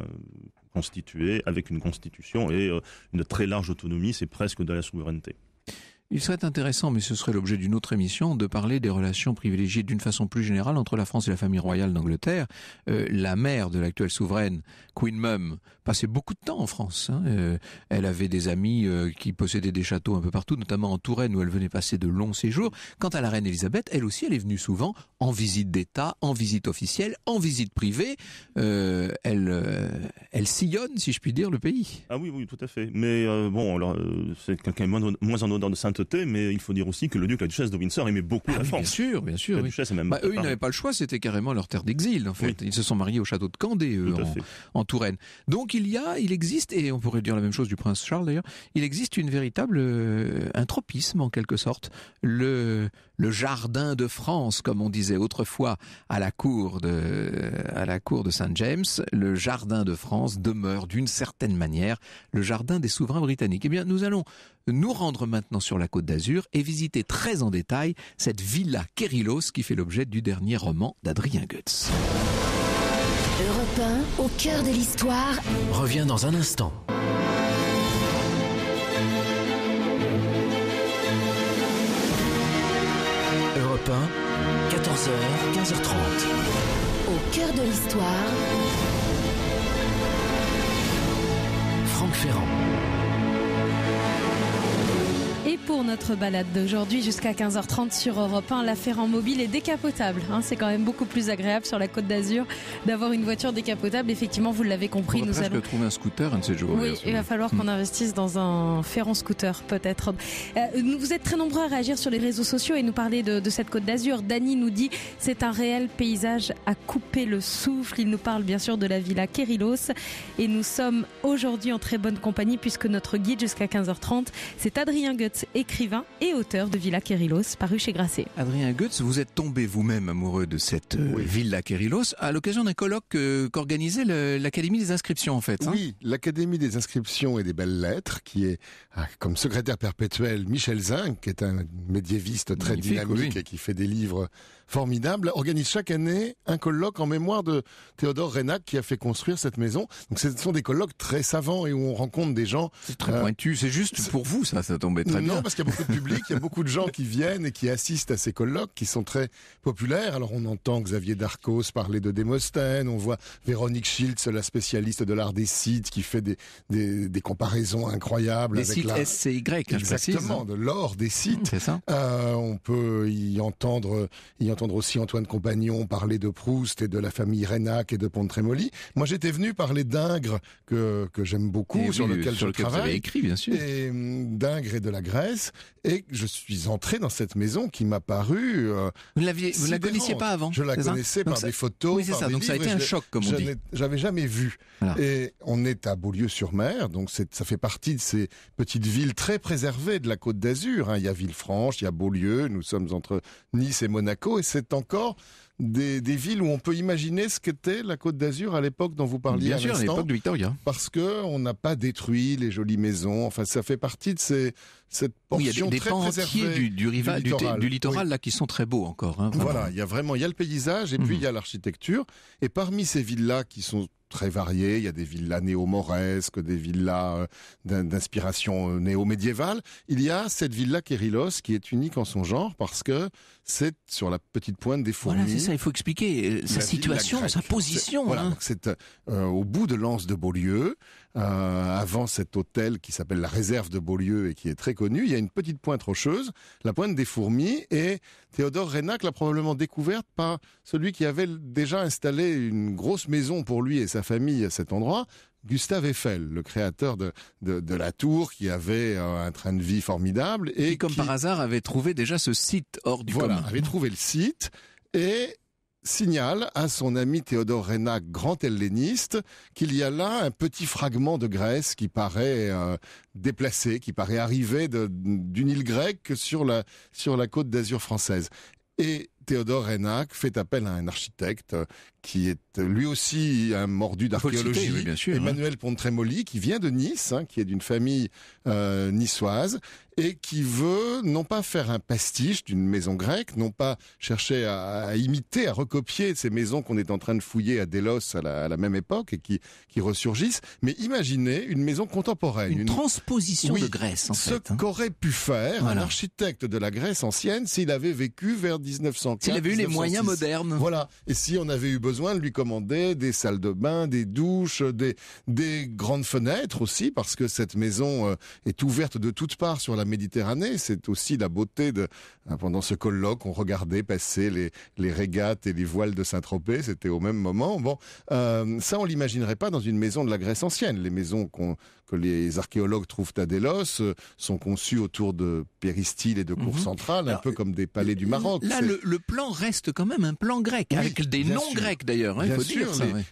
D: constitué avec une constitution et une très large autonomie, c'est presque de la souveraineté.
A: Il serait intéressant, mais ce serait l'objet d'une autre émission, de parler des relations privilégiées d'une façon plus générale entre la France et la famille royale d'Angleterre. Euh, la mère de l'actuelle souveraine, Queen Mum, passait beaucoup de temps en France. Hein. Euh, elle avait des amis euh, qui possédaient des châteaux un peu partout, notamment en Touraine où elle venait passer de longs séjours. Quant à la reine Elisabeth, elle aussi, elle est venue souvent en visite d'État, en visite officielle, en visite privée. elle, elle
D: sillonne, si je puis dire, le pays. Ah oui, oui, tout à fait. Mais bon, alors c'est quelqu'un moins, moins en odeur de saint mais il faut dire aussi que le duc la duchesse de Windsor aimait beaucoup ah la France. Bien sûr, bien sûr. Bah, eux, ils n'avaient
A: pas le choix, c'était carrément leur terre d'exil, en fait. Ils se sont mariés au château de Candé, en, Touraine. Donc il y a, il existe, et on pourrait dire la même chose du prince Charles d'ailleurs, il existe une véritable, euh, un tropisme en quelque sorte. Le, jardin de France, comme on disait autrefois à la cour de, à la cour de Saint James, le jardin de France demeure d'une certaine manière le jardin des souverains britanniques. Eh bien, nous allons nous rendre maintenant sur la Côte d'Azur et visiter très en détail cette villa Kérilos qui fait l'objet du dernier roman d'Adrien Goetz.
C: Europe 1, au cœur de l'histoire,
A: revient dans un instant. Europe 1, 14h, 15h30.
C: Au cœur de l'histoire, Franck Ferrand. Et
B: pour notre balade d'aujourd'hui jusqu'à 15h30 sur Europe 1, l'affaire en mobile est décapotable. Hein. c'est quand même beaucoup plus agréable sur la Côte d'Azur d'avoir une voiture décapotable. Effectivement, vous l'avez compris, nous trouver
A: un scooter un il va
B: falloir qu'on hmm. investisse dans un Ferrand scooter peut-être. Euh, vous êtes très nombreux à réagir sur les réseaux sociaux et nous parler de, cette Côte d'Azur. Dany nous dit c'est un réel paysage à couper le souffle. Il nous parle bien sûr de la villa Kerilos et nous sommes aujourd'hui en très bonne compagnie puisque notre guide jusqu'à 15h30 c'est Adrien Goetz écrivain et auteur de Villa Kérilos, paru chez Grasset.
A: Adrien Goetz, vous êtes tombé vous-même amoureux de cette euh, Villa Kérilos à l'occasion d'un colloque euh, qu'organisait l'Académie des inscriptions en fait. Hein oui,
E: l'Académie des inscriptions et des belles lettres qui est ah, comme secrétaire perpétuel Michel zinc qui est un médiéviste très dynamique et qui fait des livres formidable, organise chaque année un colloque en mémoire de Théodore Reynac qui a fait construire cette maison. Donc ce sont des colloques très savants et où on rencontre des gens. C'est très euh, pointu, c'est juste pour vous ça, ça tombait très bien. Non, parce qu'il y a beaucoup de public, il y a beaucoup de gens qui viennent et qui assistent à ces colloques qui sont très populaires. Alors on entend Xavier Darcos parler de Demosthène, on voit Véronique Schiltz, la spécialiste de l'art des sites, qui fait des, des, comparaisons incroyables. Des avec sites la... SCY, Exactement, hein. de l'or des sites. C'est ça. Euh, on peut y entendre, y entendre entendre aussi Antoine Compagnon parler de Proust et de la famille Renac et de Pontremoli. Moi, j'étais venu parler d'Ingres, que, que j'aime beaucoup, eh sur lequel sur je travaille. écrit, bien sûr. Et hum, d'Ingres et de la Grèce. Et je suis entré dans cette maison qui m'a paru. Euh, vous ne la connaissiez pas avant Je la connaissais par des photos. Oui, c'est ça. donc ça a été un choc, comme on dit. J'avais jamais vu. Et on est à Beaulieu-sur-Mer, donc ça fait partie de ces petites villes très préservées de la Côte d'Azur. Hein. Il y a Villefranche, il y a Beaulieu, nous sommes entre Nice et Monaco, et c'est encore des, villes où on peut imaginer ce qu'était la Côte d'Azur à l'époque dont vous parliez. Bien sûr, à l'époque de Victoria. Parce que on n'a pas détruit les jolies maisons. Enfin, ça fait partie de ces, cette portion des, du, du littoral, là qui sont très beaux encore. Hein, voilà, il y a vraiment il y a le paysage et puis il y a mhm. l'architecture. Et parmi ces villes là qui sont très variés. Il y a des villas néo-mauresques, des villas euh, d'inspiration euh, néo-médiévale. Il y a cette villa Kérilos qui est unique en son genre parce que c'est sur la petite pointe des fourmis. Voilà, c'est ça, il faut expliquer euh, sa situation, sa position. Voilà, hein. c'est au bout de l'anse de Beaulieu. Euh, avant cet hôtel qui s'appelle la réserve de Beaulieu et qui est très connu. Il y a une petite pointe rocheuse, la pointe des fourmis, et Théodore Reynac l'a probablement découverte par celui qui avait déjà installé une grosse maison pour lui et sa famille à cet endroit, Gustave Eiffel, le créateur de, de, la tour, qui avait euh, un train de vie formidable et, comme par hasard avait trouvé déjà ce site hors du voilà, avait trouvé le site et signale à son ami Théodore Rénac, grand helléniste, qu'il y a là un petit fragment de Grèce qui paraît euh, déplacé, qui paraît arrivé d'une île grecque sur la, sur la côte d'Azur française. Et Théodore Rénac fait appel à un architecte euh, qui est lui aussi un mordu d'archéologie, bien sûr, hein. Emmanuel Pontremoli, qui vient de Nice, hein, qui est d'une famille euh, niçoise, et qui veut non pas faire un pastiche d'une maison grecque, non pas chercher à, imiter, à recopier ces maisons qu'on est en train de fouiller à Delos à la, même époque et qui, qui ressurgissent, mais imaginer une maison contemporaine. Une, transposition de Grèce, en ce fait. Ce hein. qu'aurait pu faire un architecte de la Grèce ancienne s'il avait vécu vers 1900, S'il avait eu les moyens modernes. Voilà. Et si on avait eu besoin de lui commander des salles de bain, des douches, des, des grandes fenêtres aussi, parce que cette maison euh, est ouverte de toutes parts sur la Méditerranée. C'est aussi la beauté de... Hein, pendant ce colloque, on regardait passer les, les régates et les voiles de Saint-Tropez. C'était au même moment. Bon, euh, ça, on l'imaginerait pas dans une maison de la Grèce ancienne. Les maisons que les archéologues trouvent à Délos euh, sont conçues autour de péristyles et de cours mhm. centrales, un peu comme des palais du Maroc. Là, le,
A: plan reste quand même un plan grec, avec des noms grecs d'ailleurs, hein,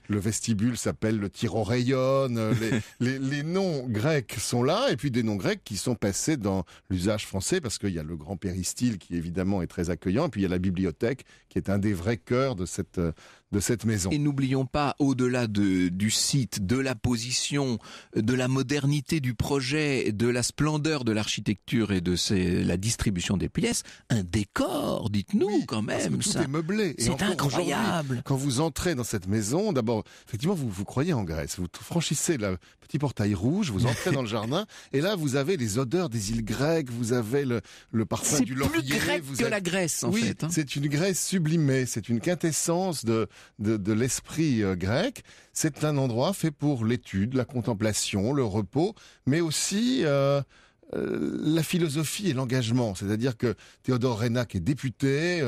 E: Le vestibule s'appelle le tirorayonne, les, les, noms grecs sont là, et puis des noms grecs qui sont passés dans l'usage français, parce qu'il y a le grand péristyle qui évidemment est très accueillant, et puis il y a la bibliothèque qui est un des vrais cœurs de cette, euh, de cette maison. Et
A: n'oublions pas, au-delà de, du site, de la position, de la modernité du projet, de la splendeur de l'architecture et de
E: la distribution des pièces, un décor, dites-nous quand même. tout est meublé. C'est incroyable. Quand vous entrez dans cette maison, d'abord, effectivement, vous, vous croyez en Grèce, vous franchissez la petit portail rouge, vous entrez dans le jardin, et là vous avez les odeurs des îles grecques, vous avez le, parfum du laurier. C'est plus grec que la Grèce en fait. Hein. c'est une Grèce sublimée, c'est une quintessence de, de, l'esprit euh, grec. C'est un endroit fait pour l'étude, la contemplation, le repos, mais aussi... Euh, euh, la philosophie et l'engagement. C'est-à-dire que Théodore Reynac est député,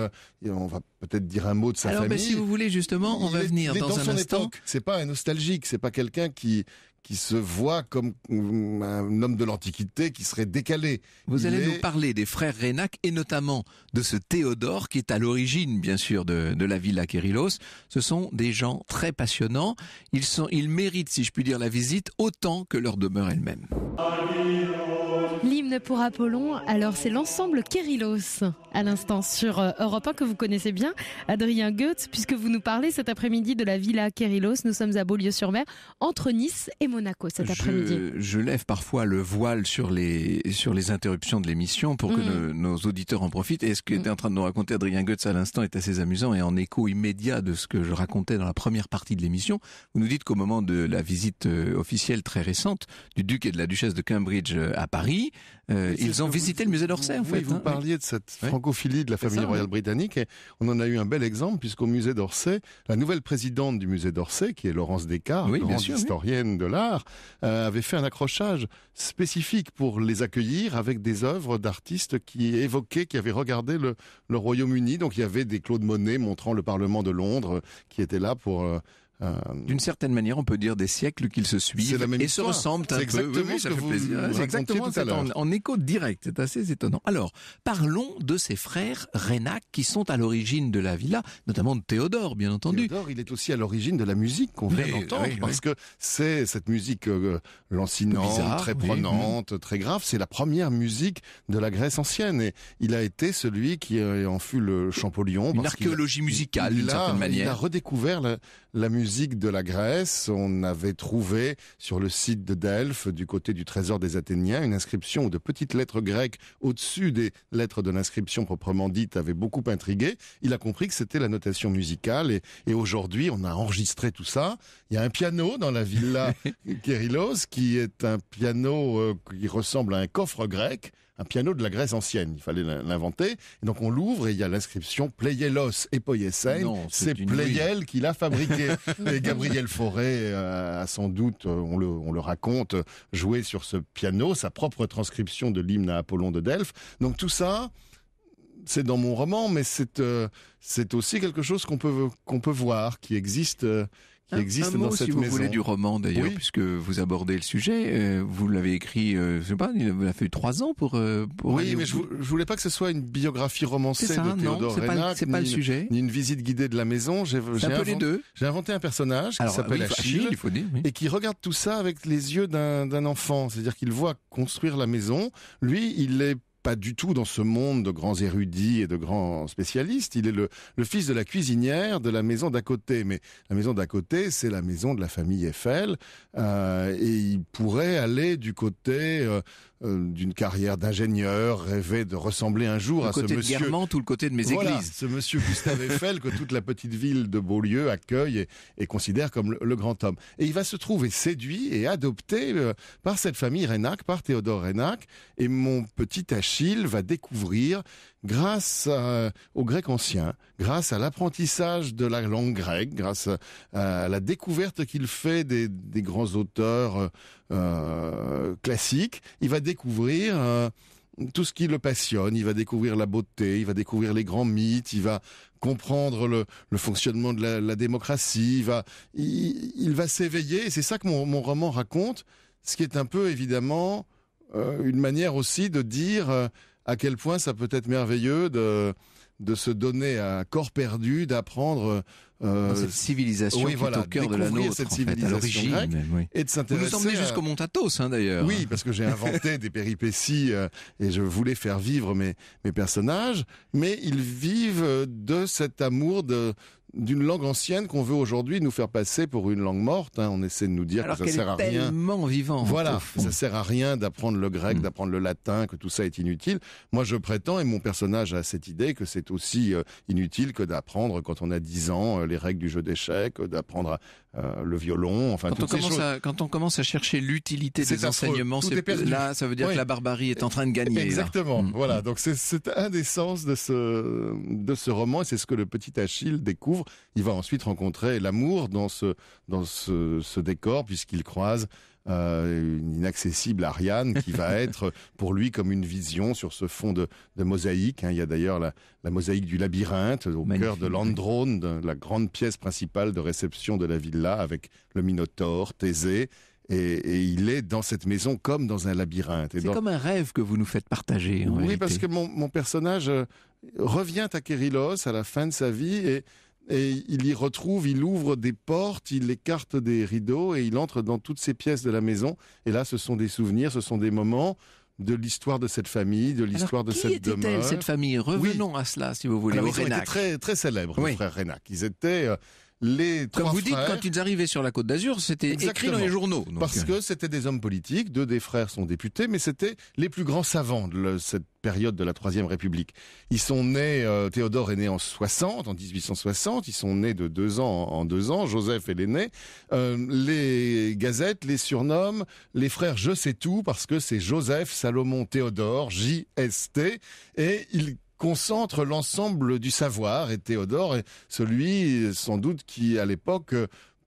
E: et on va peut-être dire un mot de sa ben, famille. Alors, si vous
A: voulez, justement, on va venir dans, un son instant.
E: C'est pas un nostalgique, c'est pas quelqu'un qui, qui se voit comme un homme de l'Antiquité qui serait décalé. Vous allez nous
A: parler des frères Rénac et notamment de ce Théodore qui est à l'origine, bien sûr, de, la villa Kérilos. Ce sont des gens très passionnants. Ils, sont, ils méritent, si je puis dire, la visite autant que leur demeure elle-même.
B: L'hymne pour Apollon, alors c'est l'ensemble Kérilos à l'instant sur euh, Europe 1 que vous connaissez bien, Adrien Goetz, puisque vous nous parlez cet après-midi de la Villa Kérilos, Nous sommes à Beaulieu-sur-Mer, entre Nice et Monaco cet après-midi.
A: Je, lève parfois le voile sur les, sur les interruptions de l'émission pour que mm. nos, auditeurs en profitent. Et ce que mm. était en train de nous raconter Adrien Goetz à l'instant est assez amusant et en écho immédiat de ce que je racontais dans la première partie de l'émission. Vous nous dites qu'au moment de la visite euh, officielle très récente du duc et de la duchesse de Cambridge euh, à Paris, euh, ils ont visité le musée d'Orsay, en Vous hein.
E: parliez de cette francophilie de la famille royale britannique, et on en a eu un bel exemple, puisqu'au musée d'Orsay, la nouvelle présidente du musée d'Orsay, qui est Laurence Descartes, grande historienne de l'art, euh, avait fait un accrochage spécifique pour les accueillir avec des œuvres d'artistes qui évoquaient, qui avaient regardé le, Royaume-Uni. Donc il y avait des Claude Monet montrant le Parlement de Londres, euh, qui était là pour... Euh, d'une certaine manière, on peut dire des siècles qu'ils se suivent
A: et se ressemblent un peu. Oui, ça fait plaisir. exactement en, en écho direct. C'est assez étonnant. Alors, parlons de ces frères Rénac qui sont à l'origine de la villa, notamment de
E: Théodore, bien entendu. Théodore, il est aussi à l'origine de la musique qu'on vient d'entendre parce que c'est cette musique euh, euh lancinante, très prenante, très grave. C'est la première musique de la Grèce ancienne et il a été celui qui euh, en fut le Champollion. Une archéologie musicale, d'une certaine manière. Il a redécouvert la, la musique de la Grèce. On avait trouvé sur le site de Delphes, du côté du trésor des Athéniens, une inscription de petites lettres grecques au-dessus des lettres de l'inscription proprement dite avait beaucoup intrigué. Il a compris que c'était la notation musicale et, aujourd'hui on a enregistré tout ça. Il y a un piano dans la villa Kyrillos qui est un piano euh, qui ressemble à un coffre grec un piano de la Grèce ancienne. Il fallait l'inventer. donc on l'ouvre et il y a l'inscription Playelos et C'est Playel qui l'a fabriqué. et Gabriel Fauré euh, a sans doute, euh, on le, on le raconte, joué sur ce piano sa propre transcription de l'hymne à Apollon de Delphes. Donc tout ça, c'est dans mon roman, mais c'est euh, aussi quelque chose qu'on peut qu'on peut voir, qui existe qui hein, existe dans cette si vous voulez du roman d'ailleurs,
A: puisque vous abordez le sujet, euh, vous l'avez écrit, euh, je sais pas, il a fait trois ans pour. Euh, oui, mais je,
E: voulais pas que ce soit une biographie romancée de Théodore c'est pas, le sujet, ni une visite guidée de la maison. J'ai inventé un personnage qui s'appelle Achille, il et qui regarde tout ça avec les yeux d'un enfant, c'est-à-dire qu'il voit construire la maison. Lui, il est pas du tout dans ce monde de grands érudits et de grands spécialistes. Il est le, fils de la cuisinière de la maison d'à côté. Mais la maison d'à côté, c'est la maison de la famille Eiffel. Euh, et il pourrait aller du côté euh, euh, d'une carrière d'ingénieur, rêvait de ressembler un jour à ce monsieur. Guermantes le côté de mes églises. Ce monsieur Gustave Eiffel que toute la petite ville de Beaulieu accueille et, considère comme le, grand homme. Et il va se trouver séduit et adopté euh, par cette famille Rénac, par Théodore Rénac. Et mon petit Achille va découvrir grâce au grec ancien, grâce à l'apprentissage de la langue grecque, grâce à, la découverte qu'il fait des, grands auteurs euh, euh, classiques, il va découvrir euh, tout ce qui le passionne, il va découvrir la beauté, il va découvrir les grands mythes, il va comprendre le, fonctionnement de la, démocratie, il va, s'éveiller, c'est ça que mon, roman raconte, ce qui est un peu évidemment une manière aussi de dire à quel point ça peut être merveilleux de de se donner à corps perdu, d'apprendre euh, cette civilisation qui est au cœur de la nôtre, cette civilisation à grecque, et de s'intéresser. Vous jusqu'au Montatos, hein, d'ailleurs. Oui, parce que j'ai inventé des péripéties euh, et je voulais faire vivre mes mes personnages, mais ils vivent de cet amour de d'une langue ancienne qu'on veut aujourd'hui nous faire passer pour une langue morte. Hein. On essaie de nous dire que ça sert à rien. vivant. Voilà, ça sert à rien d'apprendre le grec, mm. d'apprendre le latin, que tout ça est inutile. Moi, je prétends et mon personnage a cette idée que c'est aussi euh, inutile que d'apprendre quand on a 10 ans euh, les règles du jeu d'échecs, euh, d'apprendre à euh, le violon, enfin quand toutes on
A: quand on commence à chercher l'utilité des enseignements, là ça veut dire que la
E: barbarie est en train de gagner. Exactement. Mm. Voilà. Mm. Donc c'est un des sens de ce de ce roman et c'est ce que le petit Achille découvre. Il va ensuite rencontrer l'amour dans ce dans ce décor puisqu'il croise euh, une inaccessible Ariane qui va être pour lui comme une vision sur ce fond de, mosaïque. Hein. Il y a d'ailleurs la, mosaïque du labyrinthe au cœur de l'Androne, la grande pièce principale de réception de la villa avec le Minotaure, Thésée. Et, il est dans cette maison comme dans un labyrinthe. C'est comme un rêve que vous nous faites partager. oui, parce que mon, personnage euh, revient à Kerylos à la fin de sa vie et, et il y retrouve, il ouvre des portes, il écarte des rideaux et il entre dans toutes ces pièces de la maison. Et là, ce sont des souvenirs, ce sont des moments de l'histoire de cette famille, de l'histoire de cette demeure. Qui cette famille Revenons à cela, si vous voulez. Alors, ils étaient très très célèbres, mon frère frères Renac. Ils étaient euh, comme vous dites, quand
A: ils arrivaient sur la Côte d'Azur, c'était écrit dans les journaux. Parce que
E: euh, c'était des hommes politiques, deux des frères sont députés, mais c'était les plus grands savants de cette période de la Troisième République. Ils sont nés, euh, Théodore est né en 60, en 1860, ils sont nés de deux ans en deux ans, Joseph est l'aîné. Euh, les gazettes les surnomment les frères Je sais tout parce que c'est Joseph, Salomon, Théodore, JST, et ils concentre l'ensemble du savoir. Et Théodore est celui, sans doute, qui, à l'époque,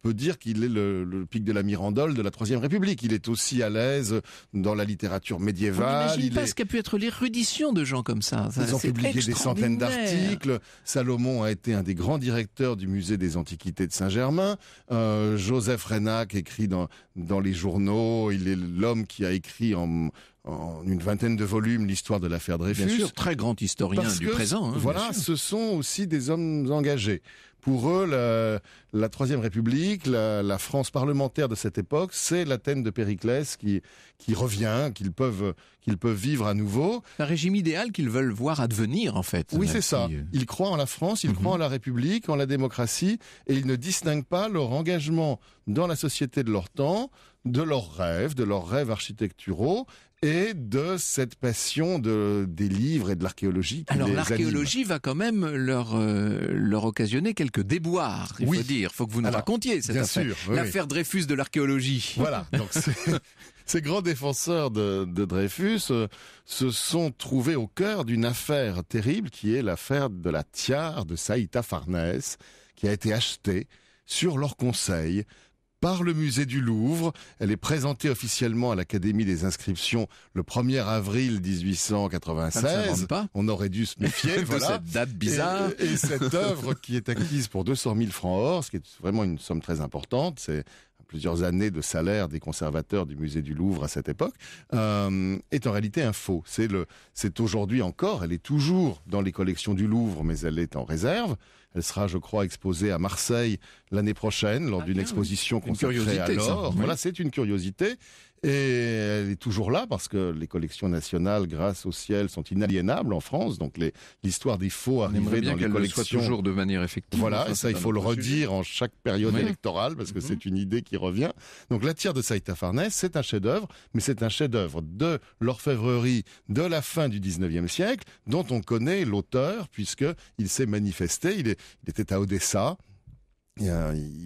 E: peut dire qu'il est le, pic de la Mirandole de la Troisième République. Il est aussi à l'aise dans la littérature médiévale. Il n'imagine pas ce
A: qu'a pu être l'érudition de
E: gens comme ça. Ils ont publié des centaines d'articles. Salomon a été un des grands directeurs du musée des Antiquités de Saint-Germain. Euh, Joseph Renac écrit dans, dans les journaux. Il est l'homme qui a écrit en, en une vingtaine de volumes l'histoire de l'affaire Dreyfus. Bien sûr,
A: très grand historien du présent. Hein, voilà,
E: ce sont aussi des hommes engagés. Pour eux, la, Troisième République, la, France parlementaire de cette époque, c'est l'Athènes de Périclès qui, qui revient, qu'ils peuvent, peuvent vivre à nouveau. Un régime idéal qu'ils veulent voir advenir, en fait. Oui, c'est ça. Ils croient en la France, ils mhm. croient en la République, en la démocratie, et ils ne distinguent pas leur engagement dans la société de leur temps, de leurs rêves, de leurs rêves architecturaux, et de cette passion de, des livres et de l'archéologie. Alors l'archéologie
A: va quand même leur, euh, leur occasionner quelques
E: déboires, il oui. faut dire. faut que vous nous racontiez cette bien Sûr, l'affaire
A: Dreyfus de l'archéologie.
E: Voilà, donc Ces grands défenseurs de, Dreyfus euh, se sont trouvés au cœur d'une affaire terrible qui est l'affaire de la tiare de Saïta Farnès qui a été achetée sur leur conseil par le musée du Louvre. Elle est présentée officiellement à l'Académie des inscriptions le 1er avril 1896. On aurait dû se méfier de cette date bizarre. Et, cette œuvre qui est acquise pour 200 000 francs or, ce qui est vraiment une somme très importante, c'est plusieurs années de salaire des conservateurs du musée du Louvre à cette époque, euh, est en réalité un faux. c'est aujourd'hui encore, elle est toujours dans les collections du Louvre, mais elle est en réserve. Elle sera, je crois, exposée à Marseille l'année prochaine lors ah d'une exposition consacrée à alors. Voilà, c'est une curiosité. Et elle est toujours là parce que les collections nationales, grâce au ciel, sont inaliénables en France. Donc l'histoire des faux arrivés dans les collections. toujours de manière effective. Voilà, et ça il faut le redire en chaque période électorale parce que mhm. c'est une idée qui revient. Donc la tire de Saïta Farnès, c'est un chef-d'œuvre, mais c'est un chef-d'œuvre de l'orfèvrerie de la fin du 19e siècle dont on connaît l'auteur puisqu'il s'est manifesté. il était à Odessa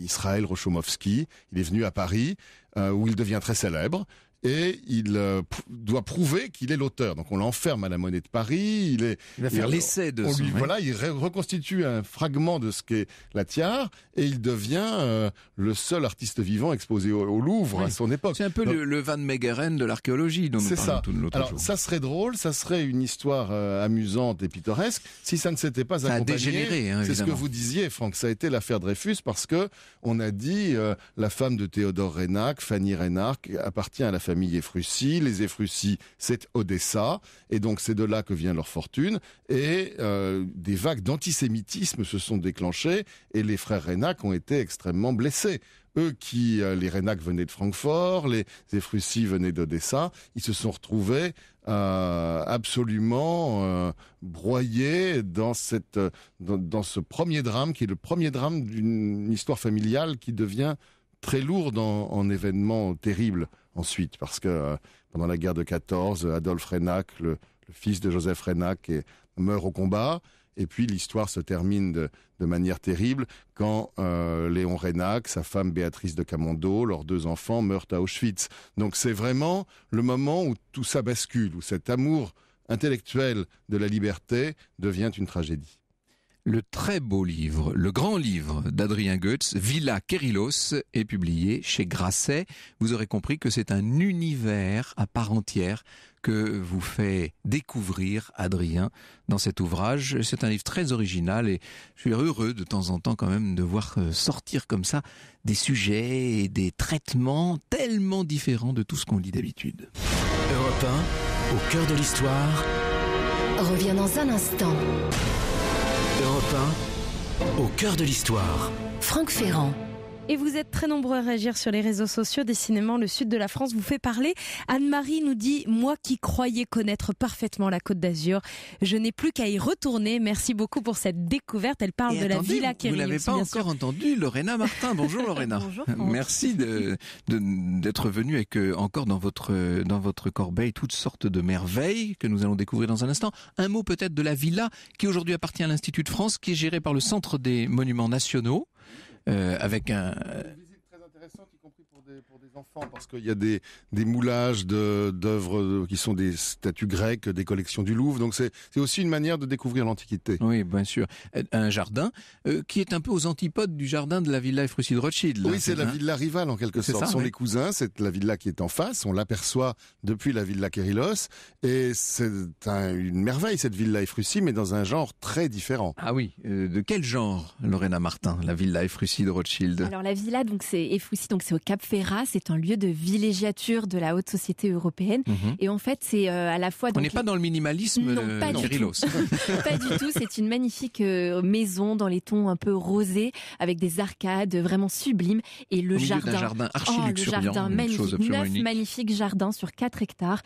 E: Israël Rochomovski. Il est venu à Paris, euh, où il devient très célèbre et il euh, doit prouver qu'il est l'auteur. Donc on l'enferme à la Monnaie de Paris. Il est. Il va faire l'essai de. voilà, il reconstitue un fragment de ce qu'est la tiare et il devient euh, le seul artiste vivant exposé au, Louvre à son époque. C'est un peu
A: le, Van Meegeren de l'archéologie dont nous ça. tout Alors
E: ça serait drôle, ça serait une histoire euh, amusante et pittoresque si ça ne s'était pas ça A dégénéré. Hein, c'est ce que vous disiez, Franck. Ça a été l'affaire Dreyfus parce que on a dit la femme de Théodore Renac, Fanny Reynac, appartient à la famille les Efrussi, c'est Odessa, et donc c'est de là que vient leur fortune. Et euh, des vagues d'antisémitisme se sont déclenchées, et les frères Rénac ont été extrêmement blessés eux qui, euh, les Rénac venaient de Francfort, les Efrussi venaient d'Odessa, ils se sont retrouvés euh, absolument broyés dans, cette, dans, ce premier drame, qui est le premier drame d'une histoire familiale qui devient très lourde en événements terribles ensuite, parce que euh, pendant la guerre de 14, Adolphe Renac, le, fils de Joseph Renac, meurt au combat. Et puis l'histoire se termine de, manière terrible quand euh, Léon Renac, sa femme Béatrice de Camondo, leurs deux enfants meurent à Auschwitz. Donc c'est vraiment le moment où tout ça bascule, où cet amour intellectuel de la liberté devient une tragédie. Le très beau livre, le grand livre
A: d'Adrien Goetz, Villa Kerylos, est publié chez Grasset. Vous aurez compris que c'est un univers à part entière que vous fait découvrir Adrien dans cet ouvrage. C'est un livre très original et je suis heureux de temps en temps quand même de voir euh, sortir comme ça des sujets et des traitements tellement différents de tout ce qu'on lit d'habitude. Europe au cœur de l'histoire,
C: revient dans un instant.
A: Europe 1, au cœur de l'histoire.
B: Franck Ferrand. Et vous êtes très nombreux à réagir sur les réseaux sociaux. Décidément, le sud de la France vous fait parler. Anne-Marie nous dit, moi qui croyais connaître parfaitement la Côte d'Azur, je n'ai plus qu'à y retourner. Merci beaucoup pour cette découverte. Elle parle de la Villa qui Vous l'avez pas encore
A: entendue, entendu, Lorena Martin. Bonjour Lorena. Merci d'être venue avec euh, encore dans votre, euh, dans votre corbeille toutes sortes de merveilles que nous allons découvrir dans un instant. Un mot peut-être de la Villa qui aujourd'hui appartient à l'Institut de France, qui est gérée par le Centre des Monuments Nationaux.
E: Euh, avec un. visite très intéressant y compris pour des, pour enfants parce qu'il y a des, des moulages d'œuvres euh, qui sont des statues grecques, des collections du Louvre. Donc c'est aussi une manière de découvrir l'Antiquité. Oui, bien sûr. Euh, un jardin euh, qui est un peu aux antipodes
A: du jardin de la villa Efrussi de Rothschild. oui, c'est la hein villa
E: rivale en quelque sorte. Ce sont les cousins, c'est la villa qui est en face. On l'aperçoit depuis la villa Kerylos Et c'est une merveille cette villa Efrussi, mais dans un genre très différent. Ah oui, de quel genre, Lorena Martin, la
A: villa Efrussi de Rothschild Alors
C: la villa, donc c'est Efrussi, donc c'est au Cap Ferras c'est un lieu de villégiature de la haute société européenne. Mhm. Et en fait, c'est euh, à la fois. on n'est pas dans
A: le minimalisme, non, euh, pas, non. Du pas,
C: Du tout. C'est une magnifique euh, maison dans les tons un peu rosés, avec des arcades vraiment sublimes et le jardin jardin. jardin archi oh, le jardin magnifique, neuf magnifiques jardins sur 4 hectares,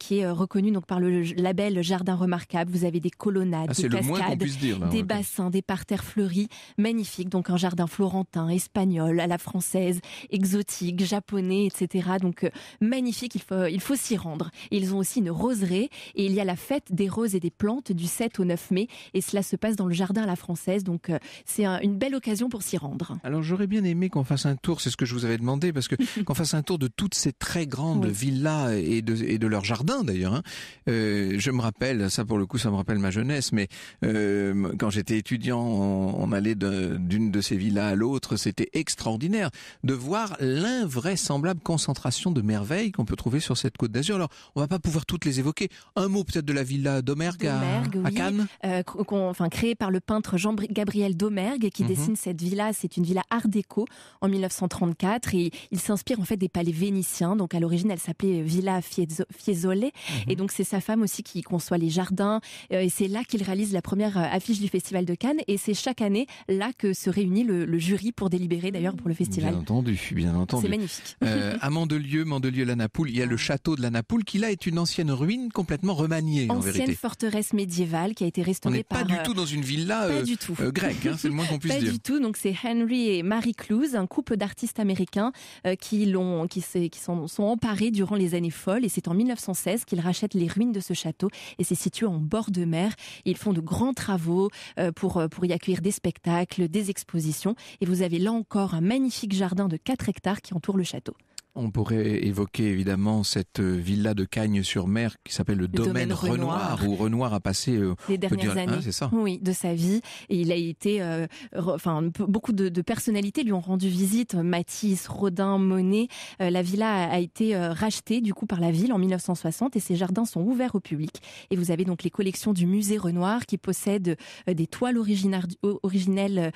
C: qui est reconnu donc par le label Jardin Remarquable. Vous avez des colonnades, ah, des cascades, des bassins, des parterres fleuris, Magnifique. Donc un jardin florentin, espagnol, à la française, exotique, japonais etc. Donc euh, magnifique, il faut, il faut s'y rendre. Ils ont aussi une roseraie et il y a la fête des roses et des plantes du 7 au 9 mai et cela se passe dans le jardin à la française. Donc euh, c'est une belle occasion pour s'y rendre.
A: Alors j'aurais bien aimé qu'on fasse un tour, c'est ce que je vous avais demandé, parce que qu'on fasse un tour de toutes ces très grandes villas et de, et de leur jardin d'ailleurs. Hein. Euh, je me rappelle, ça pour le coup ça me rappelle ma jeunesse, mais quand j'étais étudiant, on, allait d'une de, ces villas à l'autre, c'était extraordinaire de voir l'invraisemblable semblable concentration de merveilles qu'on peut trouver sur cette côte d'Azur. Alors, on va pas pouvoir toutes les évoquer. Un mot peut-être de la villa d'Omergue à,
C: Cannes euh, enfin, Créée par le peintre Jean-Gabriel d'Omergue qui mhm. dessine cette villa. C'est une villa art déco en 1934 et il s'inspire en fait des palais vénitiens. Donc, à l'origine, elle s'appelait Villa Fiesole. Mhm. Et donc, c'est sa femme aussi qui conçoit les jardins. Euh, et c'est là qu'il réalise la première euh, affiche du Festival de Cannes. Et c'est chaque année là que se réunit le, le jury pour délibérer d'ailleurs pour le festival. Bien
A: entendu, bien entendu. C'est magnifique. Euh, à Mandelieu, mandelieu Napoule. il y a le ah. château de la Napoule, qui là est une ancienne ruine complètement remaniée en vérité. Ancienne
C: forteresse médiévale qui a été restaurée par... pas du euh,
A: tout dans une villa euh, grecque, hein, c'est le moins qu'on puisse dire. Pas du
C: tout, donc c'est Henry et Marie Clouse, un couple d'artistes américains qui l'ont, qui, qui sont, emparés durant les années folles et c'est en 1916 qu'ils rachètent les ruines de ce château et c'est situé en bord de mer. Ils font de grands travaux pour, pour y accueillir des spectacles, des expositions et vous avez là encore un magnifique jardin de 4 hectares qui entoure le château.
A: On pourrait évoquer évidemment cette euh, villa de Cagnes-sur-Mer qui s'appelle le, domaine, Renoir, où Renoir a passé euh, les dernières hein, années oui,
C: de sa vie. Et il a été, euh, beaucoup de, personnalités lui ont rendu visite. Matisse, Rodin, Monet. la villa a été rachetée du coup par la ville en 1960 et ses jardins sont ouverts au public. Et vous avez donc les collections du musée Renoir qui possèdent des toiles originelles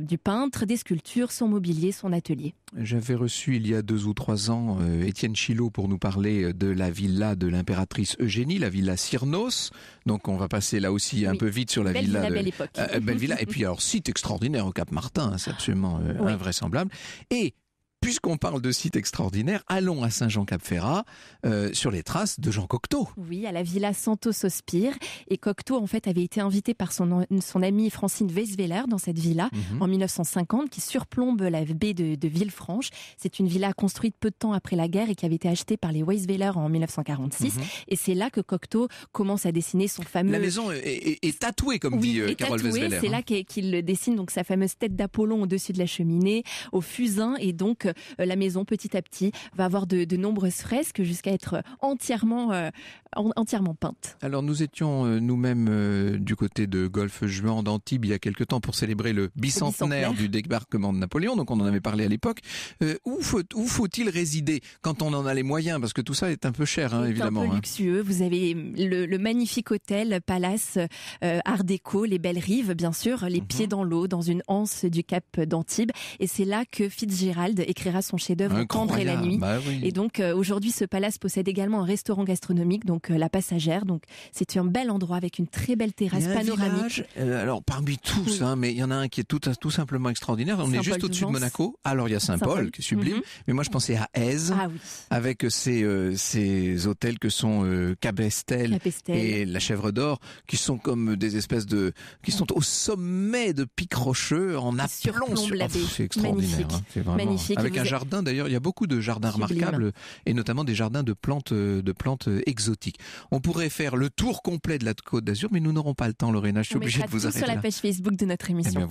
C: du peintre, des sculptures, son mobilier, son atelier.
A: J'avais reçu il y a deux ou trois euh, Étienne Chilot pour nous parler euh, de la villa de l'impératrice Eugénie, la villa Cyrnos. Donc on va passer là aussi un peu vite sur la villa, euh, belle villa. Et puis alors site extraordinaire au Cap Martin, hein, c'est absolument invraisemblable. Et Puisqu'on parle de sites extraordinaires, allons à Saint-Jean-Cap-Ferrat euh, sur les traces de Jean
C: Cocteau. Oui, à la villa Santo Sospir Et Cocteau, en fait, avait été invité par son, son amie Francine Weisweiler dans cette villa mhm. en 1950 qui surplombe la baie de, Villefranche. C'est une villa construite peu de temps après la guerre et qui avait été achetée par les Weisweiler en 1946. Mhm. Et c'est là que Cocteau commence à dessiner son fameux... La maison
A: est, tatouée, comme dit euh, Carole Weisweiler. C'est là
C: qu'il dessine donc sa fameuse tête d'Apollon au-dessus de la cheminée, au fusain et donc euh, la maison petit à petit va avoir de nombreuses fresques jusqu'à être euh, entièrement euh, entièrement peinte.
A: Alors nous étions euh, nous-mêmes euh, du côté de Golfe Juan d'Antibes il y a quelque temps pour célébrer le bicentenaire, du débarquement de Napoléon, donc on en avait parlé à l'époque. Euh, où faut-il résider quand on en a les moyens Parce que tout ça est un peu cher, hein, évidemment. Un hein.
C: luxueux. Vous avez mm, le, magnifique hôtel, palace, art déco, les belles rives, bien sûr, les mhm. pieds dans l'eau, dans une anse du cap d'Antibes. Et c'est là que Fitzgerald écrira son chef-d'œuvre Tendre la nuit. Bah et donc aujourd'hui, ce palace possède également un restaurant gastronomique. Donc donc euh, la passagère. Donc c'est un bel endroit avec une très belle terrasse panoramique.
A: Euh, alors parmi tous, hein, mais il y en a un qui est tout, tout simplement extraordinaire. On est juste au-dessus de Monaco. Alors il y a Saint-Paul qui est sublime, mhm. mais moi je pensais à Aise ah avec euh, ces hôtels que sont Cabestel, et la Chèvre d'Or, qui sont comme des espèces de, qui sont au sommet de pics rocheux en aplomb. Sur... Ah, c'est extraordinaire, magnifique. Hein, vraiment... magnifique. Avec un jardin d'ailleurs, il y a beaucoup de jardins remarquables et notamment des jardins de plantes, de plantes exotiques. On pourrait faire le tour complet de la Côte d'Azur, mais nous n'aurons pas le temps, Lorena. Je suis obligé de vous arrêter. sur la page
C: Facebook de notre eh émission.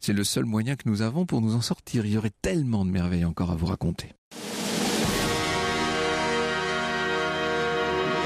A: c'est le seul moyen que nous avons pour nous en sortir. Il y aurait tellement de merveilles encore à vous raconter.